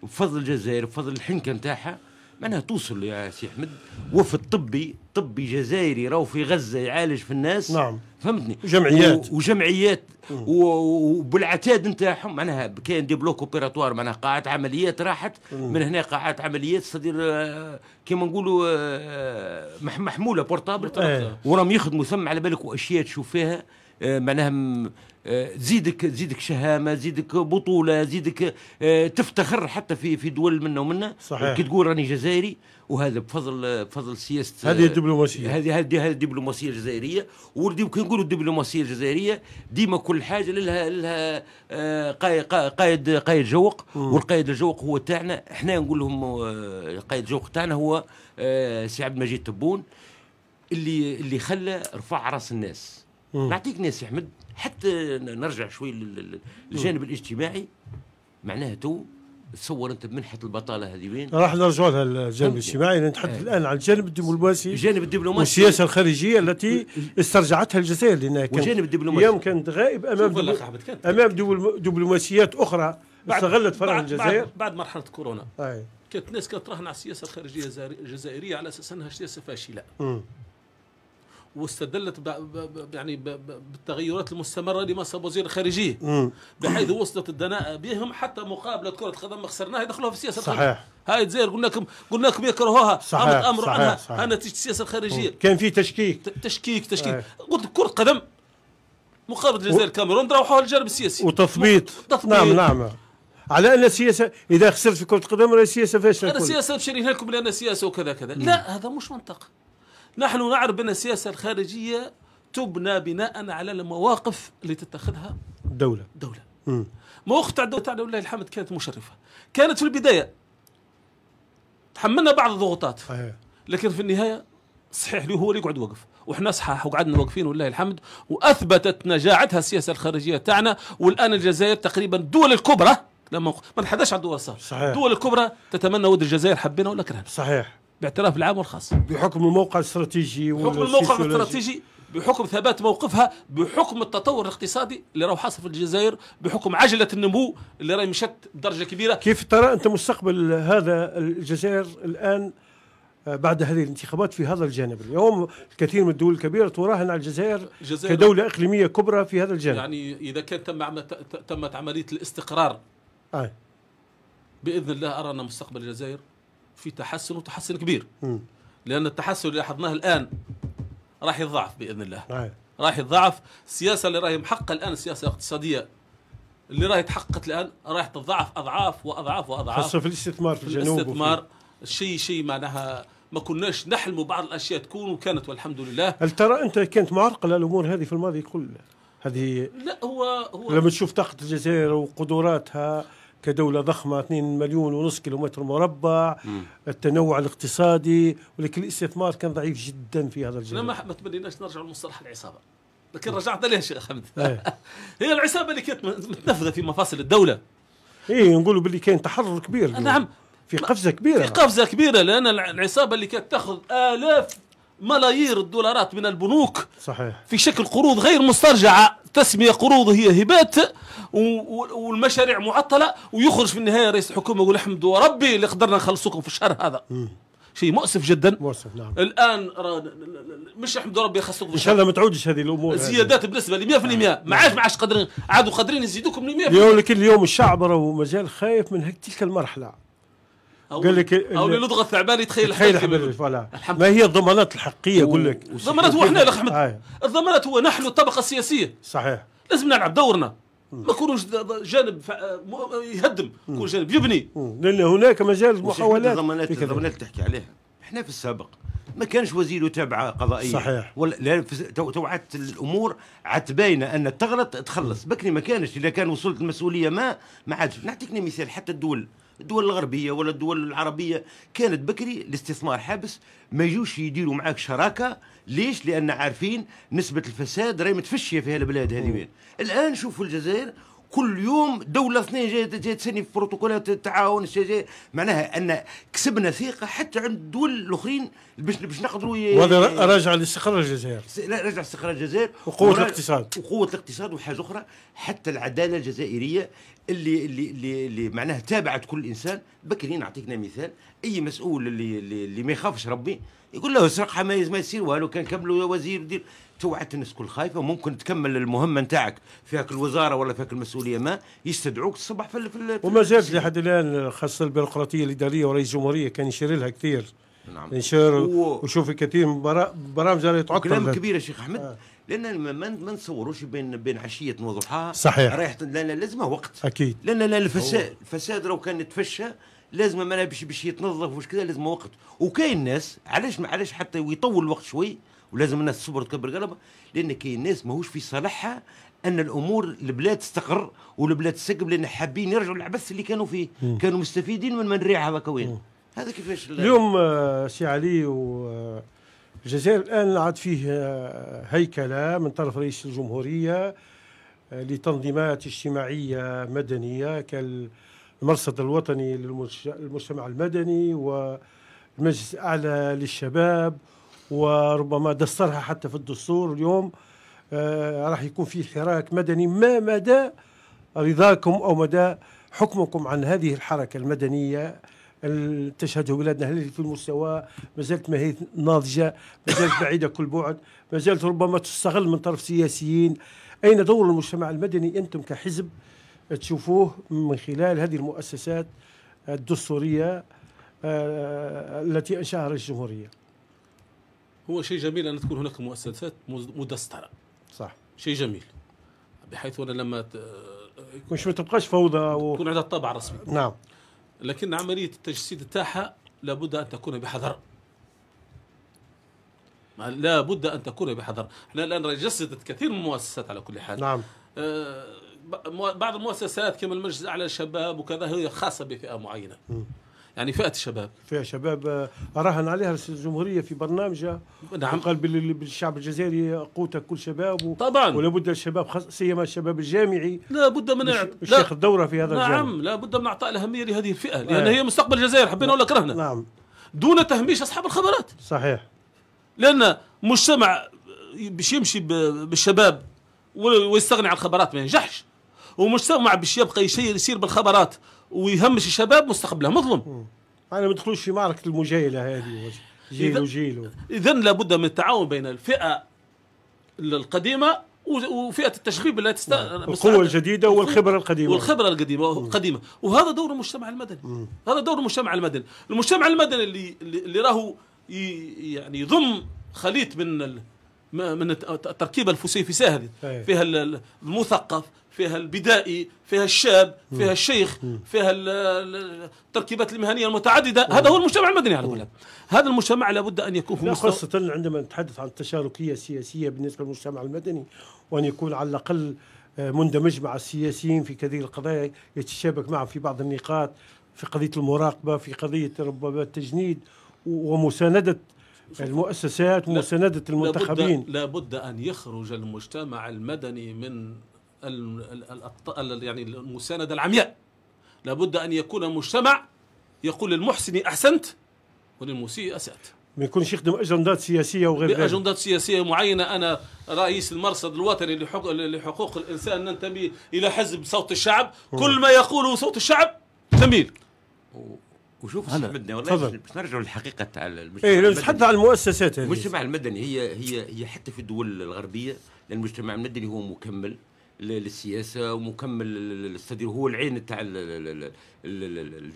بفضل الجزائر بفضل الحنكه نتاعها معناها توصل يا سي احمد وفد طبي طبي جزائري راهو في غزه يعالج في الناس نعم فهمتني جمعيات وجمعيات وبالعتاد نتاعهم معناها كاين دي بلوك اوبيراتوار معناها قاعات عمليات راحت مم. من هنا قاعات عمليات تصدر آه، كيما نقولوا آه، محموله بورتابل ايه. وراهم يخدموا ثم على بالك واشياء تشوف فيها معناها تزيدك تزيدك شهامه تزيدك بطوله تزيدك آه، تفتخر حتى في في دول منا ومنا صحيح كي تقول راني جزائري وهذا بفضل بفضل سياسه هذه الدبلوماسيه هذه هذه هذه الدبلوماسيه الجزائريه وردي كي نقولوا الدبلوماسيه الجزائريه ديما كل حاجه لها لها آه، قايد قايد قايد جوق والقايد الجوق هو تاعنا احنا نقول لهم آه، قايد الجوق تاعنا هو سي عبد المجيد تبون اللي اللي خلى رفع راس الناس نعطيك ناس يا احمد حتى نرجع شوي للجانب الاجتماعي تو تصور انت بمنحه البطاله هذه وين؟ راح نرجع لها الجانب الاجتماعي نتحدث آه. الان عن الجانب الدبلوماسي الجانب الدبلوماسي والسياسه الخارجيه التي استرجعتها الجزائر لانها كانت الجانب الدبلوماسي اليوم كانت غائب امام دبل... امام دبلوماسيات اخرى استغلت فرع الجزائر بعد, بعد مرحله كورونا كانت الناس كانت تراهن على السياسه الخارجيه الجزائريه على اساس انها سياسه فاشله واستدلت يعني بالتغيرات المستمره لمنصب وزير الخارجيه بحيث وصلت الدناءه بهم حتى مقابله كره قدم ما خسرناها دخلوها في السياسه صحيح هاي الجزائر قلنا لكم قلنا لكم يكرهوها صحيح قامت امر عنها صحيح نتيجه السياسه الخارجيه كان في تشكيك تشكيك تشكيك آه. قلت كره قدم مقابله الجزائر الكاميرون راحوا للجانب السياسي وتثبيط تثبيط نعم نعم على ان السياسه اذا خسرت في كره القدم السياسه فاشله انا السياسه نشري لكم لان سياسه وكذا كذا لا هذا مش منطق نحن نعرف بأن السياسة الخارجية تبنى بناء على المواقف اللي تتخذها دولة دولة مواقف تاع الدولة تاعنا ولله الحمد كانت مشرفة كانت في البداية تحملنا بعض الضغوطات أيه. لكن في النهاية صحيح لي هو اللي يقعد واقف وحنا صحاح وقعدنا واقفين ولله الحمد واثبتت نجاعتها السياسه الخارجيه تاعنا والان الجزائر تقريبا الدول الكبرى لما ما نحداش على الدول الصغرى الدول الكبرى تتمنى ود الجزائر حبينا ولا كرهنا صحيح باعتراف العام والخاص بحكم الموقع الاستراتيجي بحكم الموقع الاستراتيجي بحكم ثبات موقفها بحكم التطور الاقتصادي اللي راهو حاصل في الجزائر بحكم عجله النمو اللي راهي مشت بدرجه كبيره كيف ترى انت مستقبل هذا الجزائر الان آه، بعد هذه الانتخابات في هذا الجانب اليوم الكثير من الدول الكبيرة تراهن على الجزائر كدولة إقليمية كبرى في هذا الجانب يعني إذا كان تم تمت عملية الاستقرار آه. بإذن الله ارى ان مستقبل الجزائر في تحسن وتحسن كبير م. لان التحسن اللي لاحظناه الان راح يضعف باذن الله آه. راح يضعف السياسه اللي راهي محققه الان السياسه الاقتصاديه اللي راهي تحققت الان راح تضعف اضعاف واضعاف واضعاف خاصه في الاستثمار في, الجنوب الاستثمار شيء شيء معناها ما كناش نحلموا بعض الاشياء تكون وكانت والحمد لله هل ترى انت كانت معرقله الامور هذه في الماضي كله هذه لا هو هو لما تشوف طاقه الجزائر وقدراتها كدولة ضخمة 2 مليون ونص كيلومتر مربع مم. التنوع الاقتصادي ولكن الاستثمار كان ضعيف جدا في هذا الجانب ما تبنيناش نرجع لمصطلح العصابة لكن رجعت ليش يا حمد إيه. هي العصابة اللي كانت متنفذة في مفاصل الدولة ايه نقولوا باللي كان تحرر كبير نعم في قفزه كبيره في قفزه كبيره لان العصابه اللي كانت تاخذ الاف ملايير الدولارات من البنوك صحيح في شكل قروض غير مسترجعه تسميه قروض هي هبات والمشاريع معطله ويخرج في النهايه رئيس الحكومه يقول الحمد ربي اللي قدرنا نخلصكم في الشهر هذا شيء مؤسف جدا مؤسف نعم الان مش الحمد لله ربي يخصكم ان شاء الله ما تعودش هذه الامور زيادات بالنسبه ل 100% آه. ما عادش ما عادش قادرين عادوا قادرين يزيدوكم 100% يقول لك اليوم الشعب راهو مازال خايف من هيك تلك المرحله أو قال لك او للدغه الثعبان يتخيل تخيل حبل فوالا ما هي الضمانات الحقيقيه اقول لك الضمانات هو احنا يا احمد آه. الضمانات هو نحن الطبقه السياسيه صحيح لازم نلعب دورنا ما يكونوش جانب يهدم يكون جانب يبني لان هناك مجال محاولات الضمانات الضمانات تحكي عليها احنا في السابق ما كانش وزير يتابع قضائيا صحيح ولا توعدت الامور عاد باينه ان تغلط تخلص بكري ما كانش اذا كان وصلت المسؤوليه ما ما عادش نعطيك مثال حتى الدول الدول الغربيه ولا الدول العربيه كانت بكري الاستثمار حابس ما يجوش يديروا معاك شراكه ليش لان عارفين نسبه الفساد راهي متفشيه في هالبلاد هذه وين الان شوفوا الجزائر كل يوم دوله اثنين جايه جاي تسني في بروتوكولات التعاون جاي معناها ان كسبنا ثقه حتى عند الدول الاخرين باش باش نقدروا وهذا راجع لاستقرار الجزائر راجع لاستقرار الجزائر وقوه الاقتصاد وقوه الاقتصاد وحاجه اخرى حتى العداله الجزائريه اللي اللي اللي, اللي معناها تابعت كل انسان بكري نعطيك مثال اي مسؤول اللي اللي, اللي ما يخافش ربي يقول له حمايز ما يصير والو كان كملوا وزير دير توعد الناس كل خايفه وممكن تكمل المهمه نتاعك في هاك الوزاره ولا في هاك المسؤوليه ما يستدعوك الصبح في, في وما زالت لحد الان خاصه البيروقراطيه الاداريه ورئيس الجمهوريه كان يشير لها كثير نعم يشير و... وشوف كثير من برامج راهي تعطل كلام كبير يا شيخ احمد آه. لان ما نصوروش بين بين عشيه وضحاها صحيح رايح لان لازمه وقت اكيد لان الفساد أوه. الفساد لو كان يتفشى لازم ما باش باش يتنظف واش كذا لازم وقت وكاين ناس علاش علاش حتى يطول الوقت شوي ولازم الناس تصبر وتكبر قلب لان كاين ناس ماهوش في صالحها ان الامور البلاد تستقر والبلاد تسقم لان حابين يرجعوا للعبث اللي كانوا فيه م. كانوا مستفيدين من منريع هذاك وين هذا كيفاش اليوم آه، سي علي و آه، الجزائر الان عاد فيه آه، هيكله من طرف رئيس الجمهوريه لتنظيمات اجتماعيه مدنيه كالمرصد الوطني للمجتمع المدني والمجلس الاعلى للشباب وربما دسترها حتى في الدستور اليوم آه، راح يكون في حراك مدني ما مدى رضاكم أو مدى حكمكم عن هذه الحركة المدنية اللي تشهده بلادنا هل في المستوى ما زالت ما هي ناضجة ما زالت بعيدة كل بعد ما زالت ربما تستغل من طرف سياسيين أين دور المجتمع المدني أنتم كحزب تشوفوه من خلال هذه المؤسسات الدستورية آه، التي أنشأها رئيس الجمهورية هو شيء جميل ان تكون هناك مؤسسات مدستره صح شيء جميل بحيث انا لما مش ما تبقاش فوضى و... تكون عندها طابع رسمي نعم لكن عمليه التجسيد تاعها لابد ان تكون بحذر لا بد ان تكون بحذر احنا الان جسدت كثير من المؤسسات على كل حال نعم آه بعض المؤسسات كما المجلس الاعلى للشباب وكذا هي خاصه بفئه معينه م. يعني فئه الشباب فئه شباب آه، راهن عليها الجمهوريه في برنامجها آه، نعم قال بالشعب الجزائري قوته كل شباب طبعا ولا بد الشباب خص... سيما الشباب الجامعي لا بد من الشيخ الدوره في هذا نعم الجانب. لا بد من اعطاء الاهميه لهذه الفئه نعم. لان هي مستقبل الجزائر حبينا ولا كرهنا نعم دون تهميش اصحاب الخبرات صحيح لان مجتمع آه، باش يمشي بالشباب ويستغني عن الخبرات ما ينجحش ومجتمع باش يبقى يسير بالخبرات ويهمش الشباب مستقبلها مظلم انا ما في معركه المجاهله هذه جيل وجيل اذا لابد من التعاون بين الفئه القديمه وفئه التشبيب التي تست... نعم. القوه الجديده والخبره القديمه والخبره القديمه القديمه وهذا دور المجتمع المدني مم. هذا دور المجتمع المدني المجتمع المدني اللي اللي راهو يعني يضم خليط من من التركيبه الفسيفساء هذه طيب. فيها المثقف فيها البدائي فيها الشاب فيها الشيخ فيها التركيبات المهنيه المتعدده هذا هو المجتمع المدني على قولك هذا المجتمع لابد ان يكون في خاصه عندما نتحدث عن التشاركيه السياسيه بالنسبه للمجتمع المدني وان يكون على الاقل آه، مندمج مع السياسيين في كثير القضايا يتشابك معهم في بعض النقاط في قضيه المراقبه في قضيه ربما التجنيد ومسانده المؤسسات يعني ومساندة المنتخبين لابد, أن يخرج المجتمع المدني من يعني المساندة العمياء لابد أن يكون مجتمع يقول للمحسن أحسنت وللمسيء أسأت ما يكونش يخدم اجندات سياسيه وغير ذلك باجندات سياسيه معينه انا رئيس المرصد الوطني لحق... لحقوق الانسان ننتمي الى حزب صوت الشعب كل ما يقوله صوت الشعب تميل وشوف حمدنا والله باش نرجعوا للحقيقه تاع المجتمع ايه المدني. حتى على المؤسسات هذه المجتمع المدني هي هي هي حتى في الدول الغربيه المجتمع المدني هو مكمل للسياسه ومكمل للصدير هو العين تاع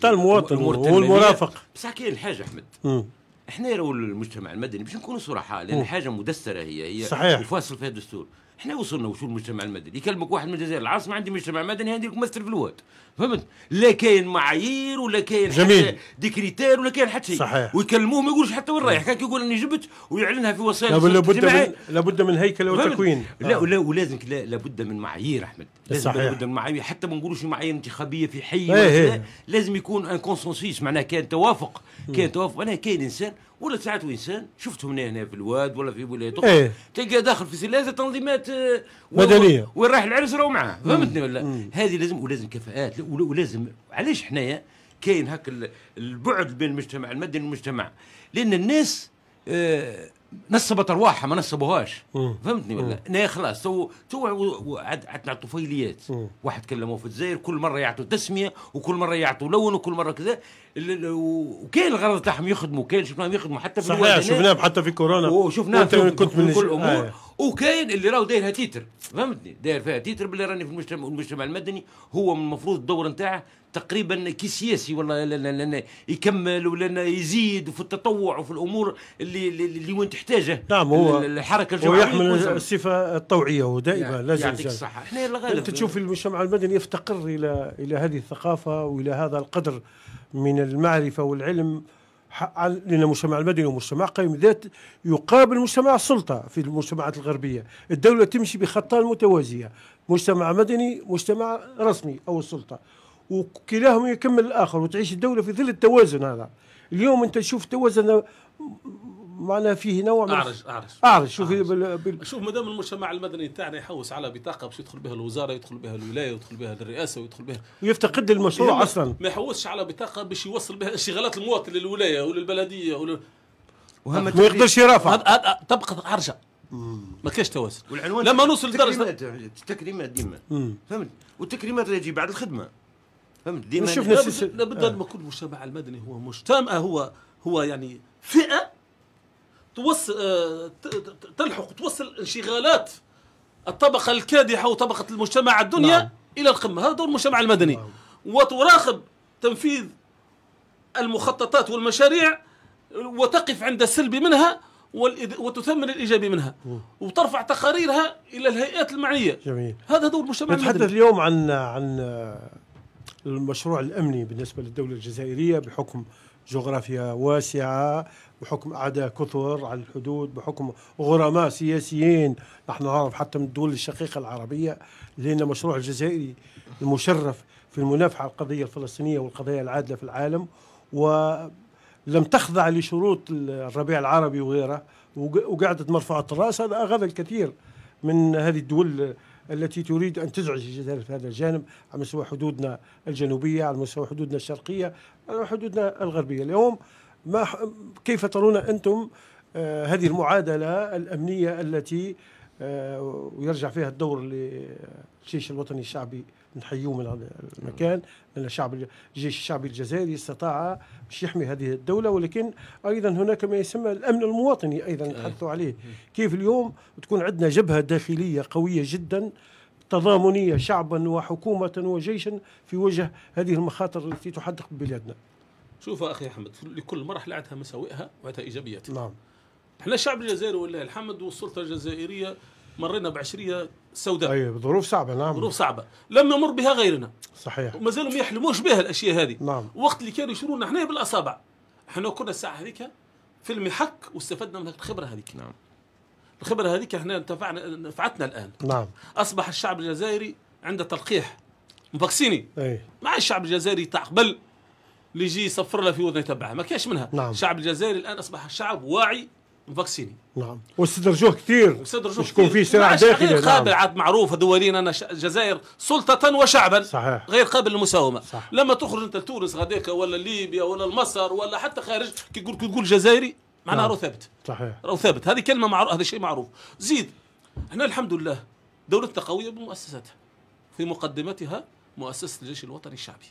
تاع المواطن هو المرافق بصح كاين حاجه احمد م. احنا راهو المجتمع المدني باش نكونوا صراحه لان حاجه مدستره هي هي صحيح. وفاصل فيها الدستور احنا وصلنا وشو المجتمع المدني يكلمك واحد من الجزائر العاصمه عندي مجتمع مدني عندي لك ماستر في الواد فهمت لا كاين معايير ولا كاين جميل دي كريتير ولا كاين حتى شيء صحيح ويكلموه ما يقولش حتى وين رايح كان كيقول اني جبت ويعلنها في وسائل لابد من لابد من هيكله وتكوين لا آه. ولا ولازم لا لابد من معايير احمد لازم صحيح. لابد من معايير حتى ما نقولوش معايير انتخابيه في حي ايه ايه. لازم يكون ان كونسونسيس معناها كاين توافق كاين توافق معناها كاين انسان ولا ساعات انسان شفتهم هنا هنا في الواد ولا في ولايه اخرى ايه. تلقى داخل في ثلاثه تنظيمات آه، مدنيه وين رايح العرس راهو معاه فهمتني ولا هذه لازم ولازم كفاءات ولازم علاش حنايا كاين هاك البعد بين المجتمع المدني والمجتمع لان الناس آه، نصبت ارواحها ما نصبوهاش فهمتني ولا انا خلاص تو تو عدنا الطفيليات واحد كلموا في الجزائر كل مره يعطوا تسميه وكل مره يعطوا لون وكل مره كذا وكاين الغرض تاعهم يخدموا كاين شفناهم يخدموا حتى في صحيح شفناهم حتى في كورونا وشفناهم كنت في كل الامور آه. وكاين اللي راهو دايرها تيتر فهمتني داير فيها تيتر باللي راني في المجتمع والمجتمع المدني هو المفروض الدور نتاعه تقريبا كي سياسي والله لنا يكمل ولا يزيد في التطوع وفي الامور اللي اللي وين تحتاجه نعم هو الحركه الجماعيه ويحمل الصفه الطوعيه ودائبه يعني لازم يعطيك الصحه احنا الغالب انت تشوف المجتمع المدني يفتقر الى الى هذه الثقافه والى هذا القدر من المعرفه والعلم لأن المجتمع المدني ومجتمع قيم قائم ذات يقابل مجتمع السلطة في المجتمعات الغربية الدولة تمشي بخطان متوازية مجتمع مدني مجتمع رسمي أو السلطة وكلاهما يكمل الآخر وتعيش الدولة في ظل التوازن هذا اليوم أنت تشوف توازن معنا فيه نوع من اعرج اعرج اعرج شوف شوف ما دام المجتمع المدني تاعنا يحوس على بطاقه باش يدخل بها الوزاره يدخل بها الولايه يدخل بها الرئاسه ويدخل بها ويفتقد المشروع اصلا ما يحوسش على بطاقه باش يوصل بها انشغالات المواطن للولايه وللبلديه ولل... وهم ما يقدرش يرافع تبقى عرجه ما كاش توازن والعنوان لما نوصل لدرجه التكريمات ديما فهمت والتكريمات اللي تجي بعد الخدمه فهمت ديما شفنا لابد ان يكون المجتمع آه. المدني هو مجتمع هو هو يعني فئه توصل آه، تلحق توصل انشغالات الطبقة الكادحة وطبقة المجتمع الدنيا نعم. إلى القمة هذا دور المجتمع المدني نعم. وتراقب تنفيذ المخططات والمشاريع وتقف عند السلب منها وتثمن الايجابي منها وترفع تقاريرها الى الهيئات المعنيه جميل هذا دور المجتمع نتحدث اليوم عن عن المشروع الامني بالنسبه للدوله الجزائريه بحكم جغرافيا واسعه بحكم أعداء كثر على الحدود بحكم غرماء سياسيين نحن نعرف حتى من الدول الشقيقة العربية لأن مشروع الجزائري المشرف في المنافحة على القضية الفلسطينية والقضية العادلة في العالم ولم تخضع لشروط الربيع العربي وغيره وقعدت مرفوعة الرأس هذا أخذ الكثير من هذه الدول التي تريد ان تزعج الجزائر في هذا الجانب على مستوى حدودنا الجنوبيه على مستوى حدودنا الشرقيه على حدودنا الغربيه اليوم ما كيف ترون أنتم آه، هذه المعادلة الأمنية التي ويرجع آه، فيها الدور للجيش الوطني الشعبي نحيوه من هذا المكان لان الشعب الجيش الشعبي الجزائري استطاع باش يحمي هذه الدوله ولكن ايضا هناك ما يسمى الامن المواطني ايضا إيه. نتحدثوا عليه إيه. كيف اليوم تكون عندنا جبهه داخليه قويه جدا تضامنيه شعبا وحكومه وجيشا في وجه هذه المخاطر التي تحدق ببلادنا شوف اخي احمد لكل مرحله عندها مساوئها وعندها ايجابياتها نعم احنا الشعب الجزائري والله الحمد والسلطه الجزائريه مرينا بعشريه سوداء اي بظروف صعبه نعم ظروف صعبه لم يمر بها غيرنا صحيح ومازالوا ما يحلموش بها الاشياء هذه نعم وقت اللي كانوا يشرونا احنا بالاصابع احنا كنا الساعه هذيك في المحك واستفدنا من الخبره هذيك نعم الخبره هذيك احنا انتفعنا نفعتنا الان نعم اصبح الشعب الجزائري عنده تلقيح مفكسيني اي مع الشعب الجزائري تقبل اللي يجي يصفر لها في وذنه يتبعها ما كاش منها نعم. الشعب الجزائري الان اصبح شعب واعي فاكسيني نعم واستدرجوه كثير واستدرجوه كثير يكون في صراع داخلي غير نعم. قابل نعم. عاد معروف دوليا ان الجزائر سلطه وشعبا صحيح غير قابل للمساومه لما تخرج انت لتونس غاديك ولا ليبيا ولا مصر ولا حتى خارج كي تقول تقول جزائري معناها نعم. راه ثابت صحيح راه ثابت هذه كلمه معروف هذا شيء معروف زيد احنا الحمد لله دولتنا قويه بمؤسساتها في مقدمتها مؤسسه الجيش الوطني الشعبي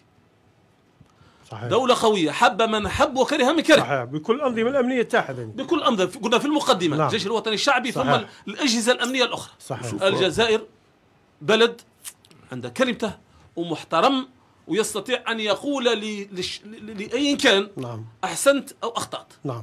صحيح. دولة قوية حب من حب وكره من كره صحيح بكل الأنظمة الأمنية تحت بكل أنظمة قلنا في المقدمة نعم. الجيش الوطني الشعبي صحيح. ثم الأجهزة الأمنية الأخرى صحيح. الجزائر بلد عند كلمته ومحترم ويستطيع أن يقول لأي كان نعم. أحسنت أو أخطأت نعم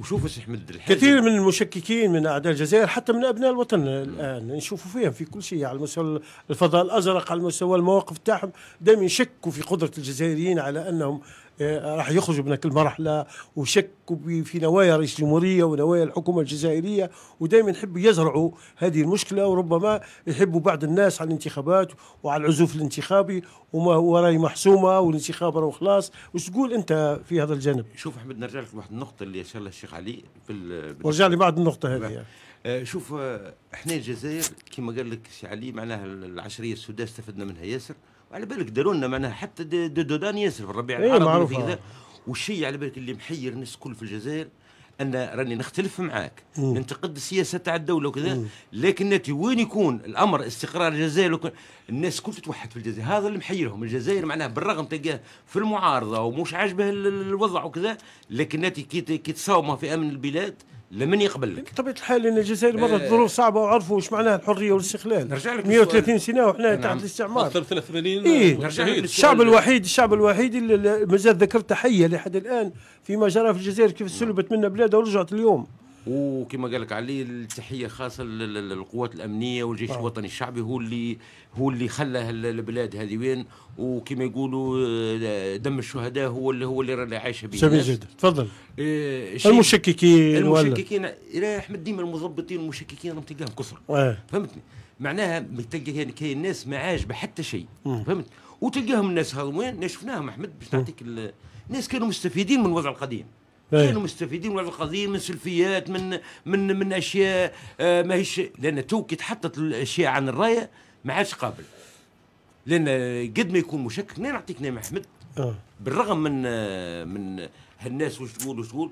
وشوف اش احمد الحاجة كثير من المشككين من اعداء الجزائر حتى من ابناء الوطن الان نشوفوا فيهم في كل شيء على مستوى الفضاء الازرق على مستوى المواقف تاعهم دائما يشكوا في قدره الجزائريين على انهم آه، راح يخرجوا من كل مرحله وشكوا في نوايا رئيس الجمهوريه ونوايا الحكومه الجزائريه ودائما يحبوا يزرعوا هذه المشكله وربما يحبوا بعض الناس على الانتخابات وعلى العزوف الانتخابي وما هو راي محسومه والانتخاب راهو خلاص وش تقول انت في هذا الجانب؟ شوف احمد نرجع لك واحد النقطه اللي اشار لها الشيخ علي بال... ورجع لي بعد النقطه هذه آه، شوف آه، احنا الجزائر كما قال لك الشيخ علي معناها العشريه السوداء استفدنا منها ياسر وعلى بالك داروا لنا معناها حتى دودان ياسر في الربيع إيه، العربي كذا والشيء على بالك اللي محير الناس الكل في الجزائر ان راني نختلف معاك ننتقد السياسه تاع الدوله وكذا لكن نتي وين يكون الامر استقرار الجزائر وكن... الناس كل تتوحد في الجزائر هذا اللي محيرهم الجزائر معناها بالرغم تلقاه في المعارضه ومش عاجبه الوضع وكذا لكن نتي كي تصومه في امن البلاد لمن يقبل لك بطبيعه الحال لان الجزائر مرت إيه. ظروف صعبه وعرفوا ايش معناها الحريه والاستقلال نرجع لك 130 سنه وحنا نعم. تحت الاستعمار 83 إيه؟ نرجع لك الشعب الوحيد الشعب الوحيد اللي مازال ذكرت تحيه لحد الان فيما جرى في الجزائر كيف سلبت منا بلادها ورجعت اليوم وكما قال لك عليه التحيه خاصه للقوات الامنيه والجيش آه. الوطني الشعبي هو اللي هو اللي خلى البلاد هذه وين وكما يقولوا آه، دم الشهداء هو اللي هو اللي رانا عايشه به جميل جدا تفضل إيه المشككين المشككين يا احمد ديما المضبطين المشككين راهم تلقاهم كثر آه. فهمتني معناها تلقى كاين ناس ما عاجبه حتى شيء فهمت وتلقاهم الناس هذوين شفناهم احمد باش نعطيك الناس كانوا مستفيدين من الوضع القديم إيه. كانوا مستفيدين من القضيه من سلفيات من من من اشياء آه، ماهيش لان تو كي تحطت الاشياء عن الرايه ما عادش قابل لان قد ما يكون مشكك نعطيك نعم احمد آه. بالرغم من آه، من هالناس وش تقول وش تقول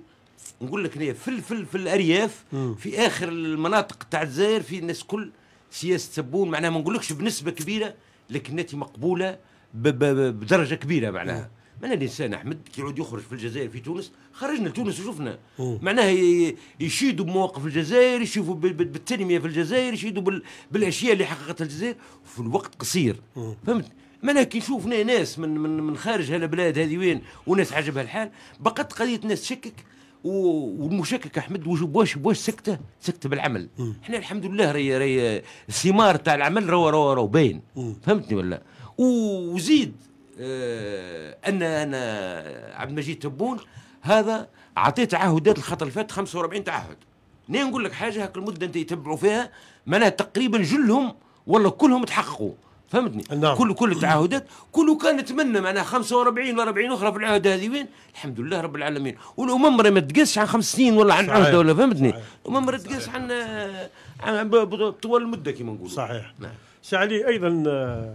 نقول لك هنا في في في الارياف في اخر المناطق تاع الجزائر في الناس كل سياسه سبون معناها ما نقولكش بنسبه كبيره لكن مقبوله بدرجه كبيره معناها معناها الانسان احمد كي يعود يخرج في الجزائر في تونس خرجنا لتونس وشفنا معناها يشيدوا بمواقف الجزائر يشوفوا بالتنميه في الجزائر يشيدوا بالاشياء اللي حققتها الجزائر في الوقت قصير فهمت معناها كي نشوف ناس من من من خارج هالبلاد هذه وين وناس عجبها الحال بقت قضيه ناس تشكك والمشكك احمد بواش بواش سكته سكته بالعمل احنا الحمد لله راهي راهي الثمار تاع العمل روا روا باين فهمتني ولا وزيد آه، ان انا عبد المجيد تبون هذا عطيه تعهدات الخطر اللي فات 45 تعهد ني نقول لك حاجه هاك المده انت يتبعوا فيها معناها تقريبا جلهم ولا كلهم تحققوا فهمتني نعم. كل كل التعهدات كل كان نتمنى معناها 45 ولا 40 اخرى في العهد هذه وين الحمد لله رب العالمين والامم ما تقاسش عن خمس سنين ولا عن عهده ولا فهمتني الامم ما تقاسش عن, عن طوال المده كما نقول صحيح نعم. سي علي ايضا آه،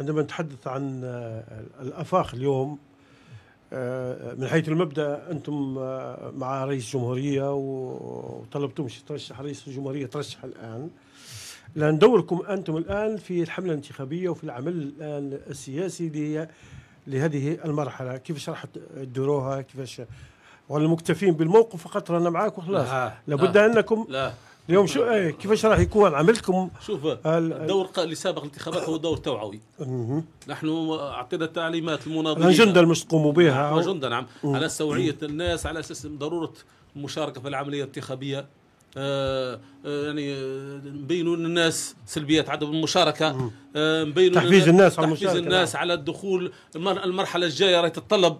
عندما نتحدث عن آه، الافاق اليوم آه، من حيث المبدا انتم آه، مع رئيس جمهوريه وطلبتم ترشح رئيس الجمهوريه ترشح الان لان دوركم انتم الان في الحمله الانتخابيه وفي العمل الان السياسي لهذه المرحله كيفاش راح تديروها كيفاش ولا مكتفين بالموقف فقط رانا معاك وخلاص لابد انكم لا. اليوم شو ايه كيفاش راح يكون عملكم شوف الدور اللي سابق الانتخابات هو دور توعوي نحن اعطينا تعليمات المناضلين الاجنده اللي مش تقوموا بها اجنده نعم على سوعيه الناس على اساس ضروره المشاركه في العمليه الانتخابيه آه، آه، يعني آه، نبينوا للناس سلبيات عدم المشاركه نبينوا تحفيز الناس على تحفيز الناس نعم. على الدخول المرحله الجايه راهي تتطلب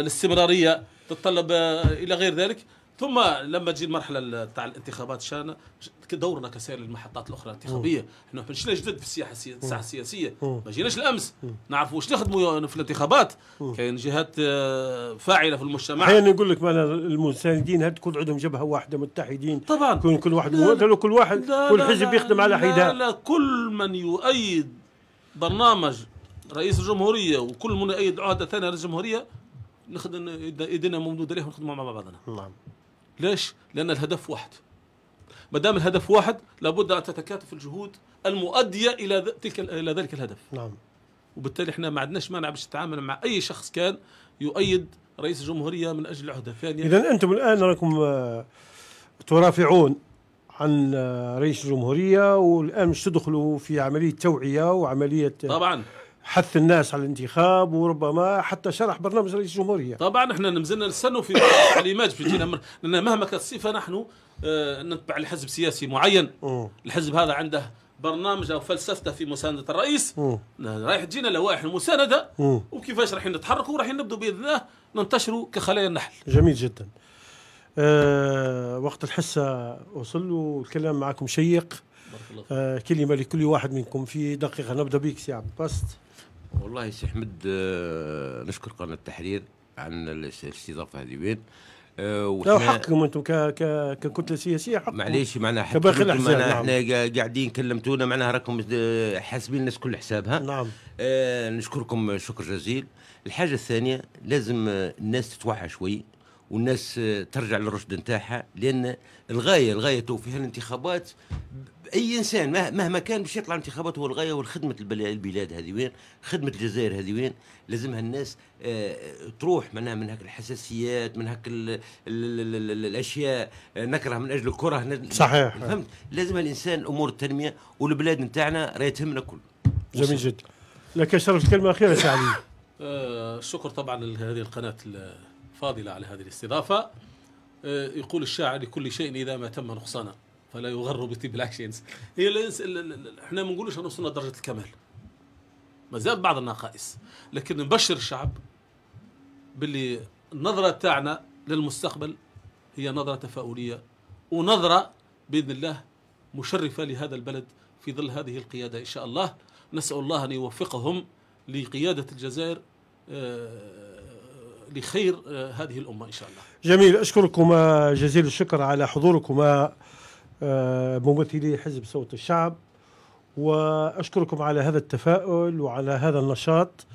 الاستمراريه تتطلب الى غير ذلك ثم لما تجي المرحله تاع الانتخابات شان دورنا كسائر المحطات الاخرى الانتخابيه احنا مشينا جدد في السياحه الساحه السياسيه ما جيناش الامس نعرفوا واش نخدموا في الانتخابات كاين جهات آه، فاعله في المجتمع احيانا يقول لك معناها المساندين هل تكون عندهم جبهه واحده متحدين طبعا يكون كل واحد لا كل واحد والحزب يخدم على حده لا, لا كل من يؤيد برنامج رئيس الجمهوريه وكل من يؤيد عهده ثانيه للجمهوريه نخدم ايدينا ممدوده لهم ونخدموا مع بعضنا نعم ليش؟ لأن الهدف واحد ما دام الهدف واحد لابد أن تتكاتف الجهود المؤدية إلى تلك إلى ذلك الهدف نعم وبالتالي احنا ما عندناش مانع باش نتعامل مع أي شخص كان يؤيد رئيس الجمهورية من أجل عهدة ثانية إذا أنتم الآن راكم آه، ترافعون عن آه، رئيس الجمهورية والآن مش تدخلوا في عملية توعية وعملية طبعا حث الناس على الانتخاب وربما حتى شرح برنامج رئيس الجمهوريه طبعا احنا مازلنا نستنوا في التعليمات جينا مر... لان مهما كانت الصفه نحن آه نتبع لحزب سياسي معين الحزب هذا عنده برنامج او فلسفته في مسانده الرئيس رايح تجينا لوائح المسانده وكيفاش رايحين نتحركوا ورايحين نبدو باذن الله ننتشروا كخلايا النحل جميل جدا أه وقت الحصه وصل والكلام معكم شيق بارك الله. أه كلمه لكل واحد منكم في دقيقه نبدا بك سي عبد الباسط والله سي احمد آه، نشكر قناه التحرير عن الاستضافه هذه وين آه، لا حقكم انتم ك ك ككتله سياسيه حقكم معليش معناها حقكم نعم. احنا قاعدين كلمتونا معناها راكم آه، حاسبين الناس كل حسابها نعم آه نشكركم شكر جزيل الحاجه الثانيه لازم الناس تتوعى شوي والناس ترجع للرشد نتاعها لان الغايه الغايه تو في الانتخابات اي انسان مهما كان باش يطلع الانتخابات هو الغايه والخدمه البلاد هذه وين خدمه الجزائر هذه وين لازمها الناس آه، تروح منها من هاك الحساسيات من هاك الـ الـ الـ الـ الـ الاشياء آه، نكره من اجل الكره صحيح فهمت لازم الانسان امور التنميه والبلاد نتاعنا راهي تهمنا كل جميل جدا لك شرف الكلمه الاخيره سعد آه شكر طبعا لهذه القناه فاضلة على هذه الاستضافة آه، يقول الشاعر لكل شيء إذا ما تم نقصانا فلا يغر بطيب العشينس هي الانس احنا ما نقولوش أن وصلنا لدرجة الكمال ما زال بعض النقائص لكن نبشر الشعب باللي النظرة تاعنا للمستقبل هي نظرة تفاؤلية ونظرة بإذن الله مشرفة لهذا البلد في ظل هذه القيادة إن شاء الله نسأل الله أن يوفقهم لقيادة الجزائر آه، لخير آه، هذه الأمة إن شاء الله جميل أشكركم آه، جزيل الشكر على حضوركم آه، ممثلي حزب صوت الشعب وأشكركم على هذا التفاؤل وعلى هذا النشاط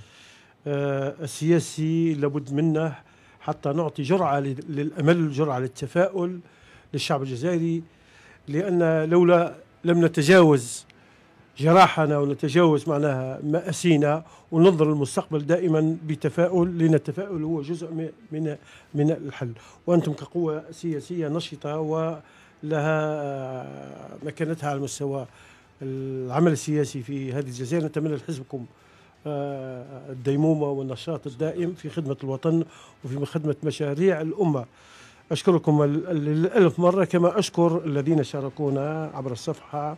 السياسي لابد منه حتى نعطي جرعة للأمل جرعة للتفاؤل للشعب الجزائري لأن لولا لم نتجاوز جراحنا ونتجاوز معناها مآسينا وننظر للمستقبل دائما بتفاؤل لأن التفاؤل هو جزء من من الحل وأنتم كقوة سياسية نشطة ولها مكانتها على المستوى العمل السياسي في هذه الجزائر نتمنى لحزبكم آه، الديمومة والنشاط الدائم في خدمة الوطن وفي خدمة مشاريع الأمة أشكركم الألف مرة كما أشكر الذين شاركونا عبر الصفحة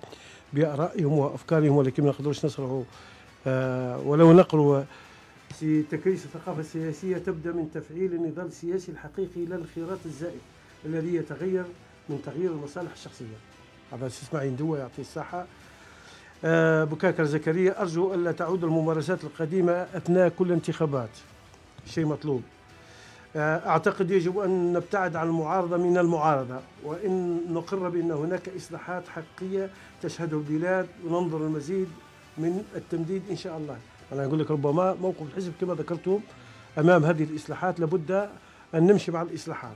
بارائهم وافكارهم ولكن ما نقدروش نصرعوا آه، ولو نقروا تكريس الثقافة السياسية تبدأ من تفعيل النضال السياسي الحقيقي إلى الخيارات الزائد الذي يتغير من تغيير المصالح الشخصية هذا اسماعيل دوا يعطي الصحة آه، بكاكر زكريا أرجو ألا تعود الممارسات القديمة أثناء كل انتخابات شيء مطلوب آه، أعتقد يجب أن نبتعد عن المعارضة من المعارضة وإن نقر بأن هناك إصلاحات حقيقية تشهد البلاد وننظر المزيد من التمديد إن شاء الله أنا أقول لك ربما موقف الحزب كما ذكرتم أمام هذه الإصلاحات لابد أن نمشي مع الإصلاحات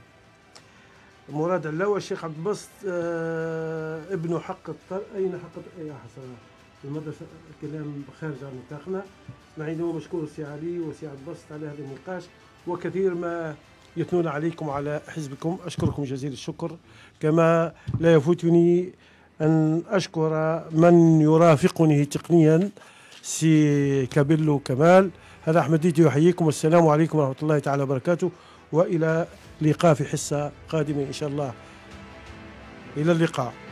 مراد علاوة الشيخ عبد البسط آه، ابن حق الطر أين حق يا حسن المدرسة الكلام خارج عن نطاقنا نعيد مشكور السي علي وسي عبد البسط على هذا النقاش وكثير ما يثنون عليكم على حزبكم أشكركم جزيل الشكر كما لا يفوتني أن أشكر من يرافقني تقنيا سي كابيلو كمال هذا أحمد ديتي يحييكم والسلام عليكم ورحمة الله تعالى وبركاته وإلى لقاء في حصة قادمة إن شاء الله إلى اللقاء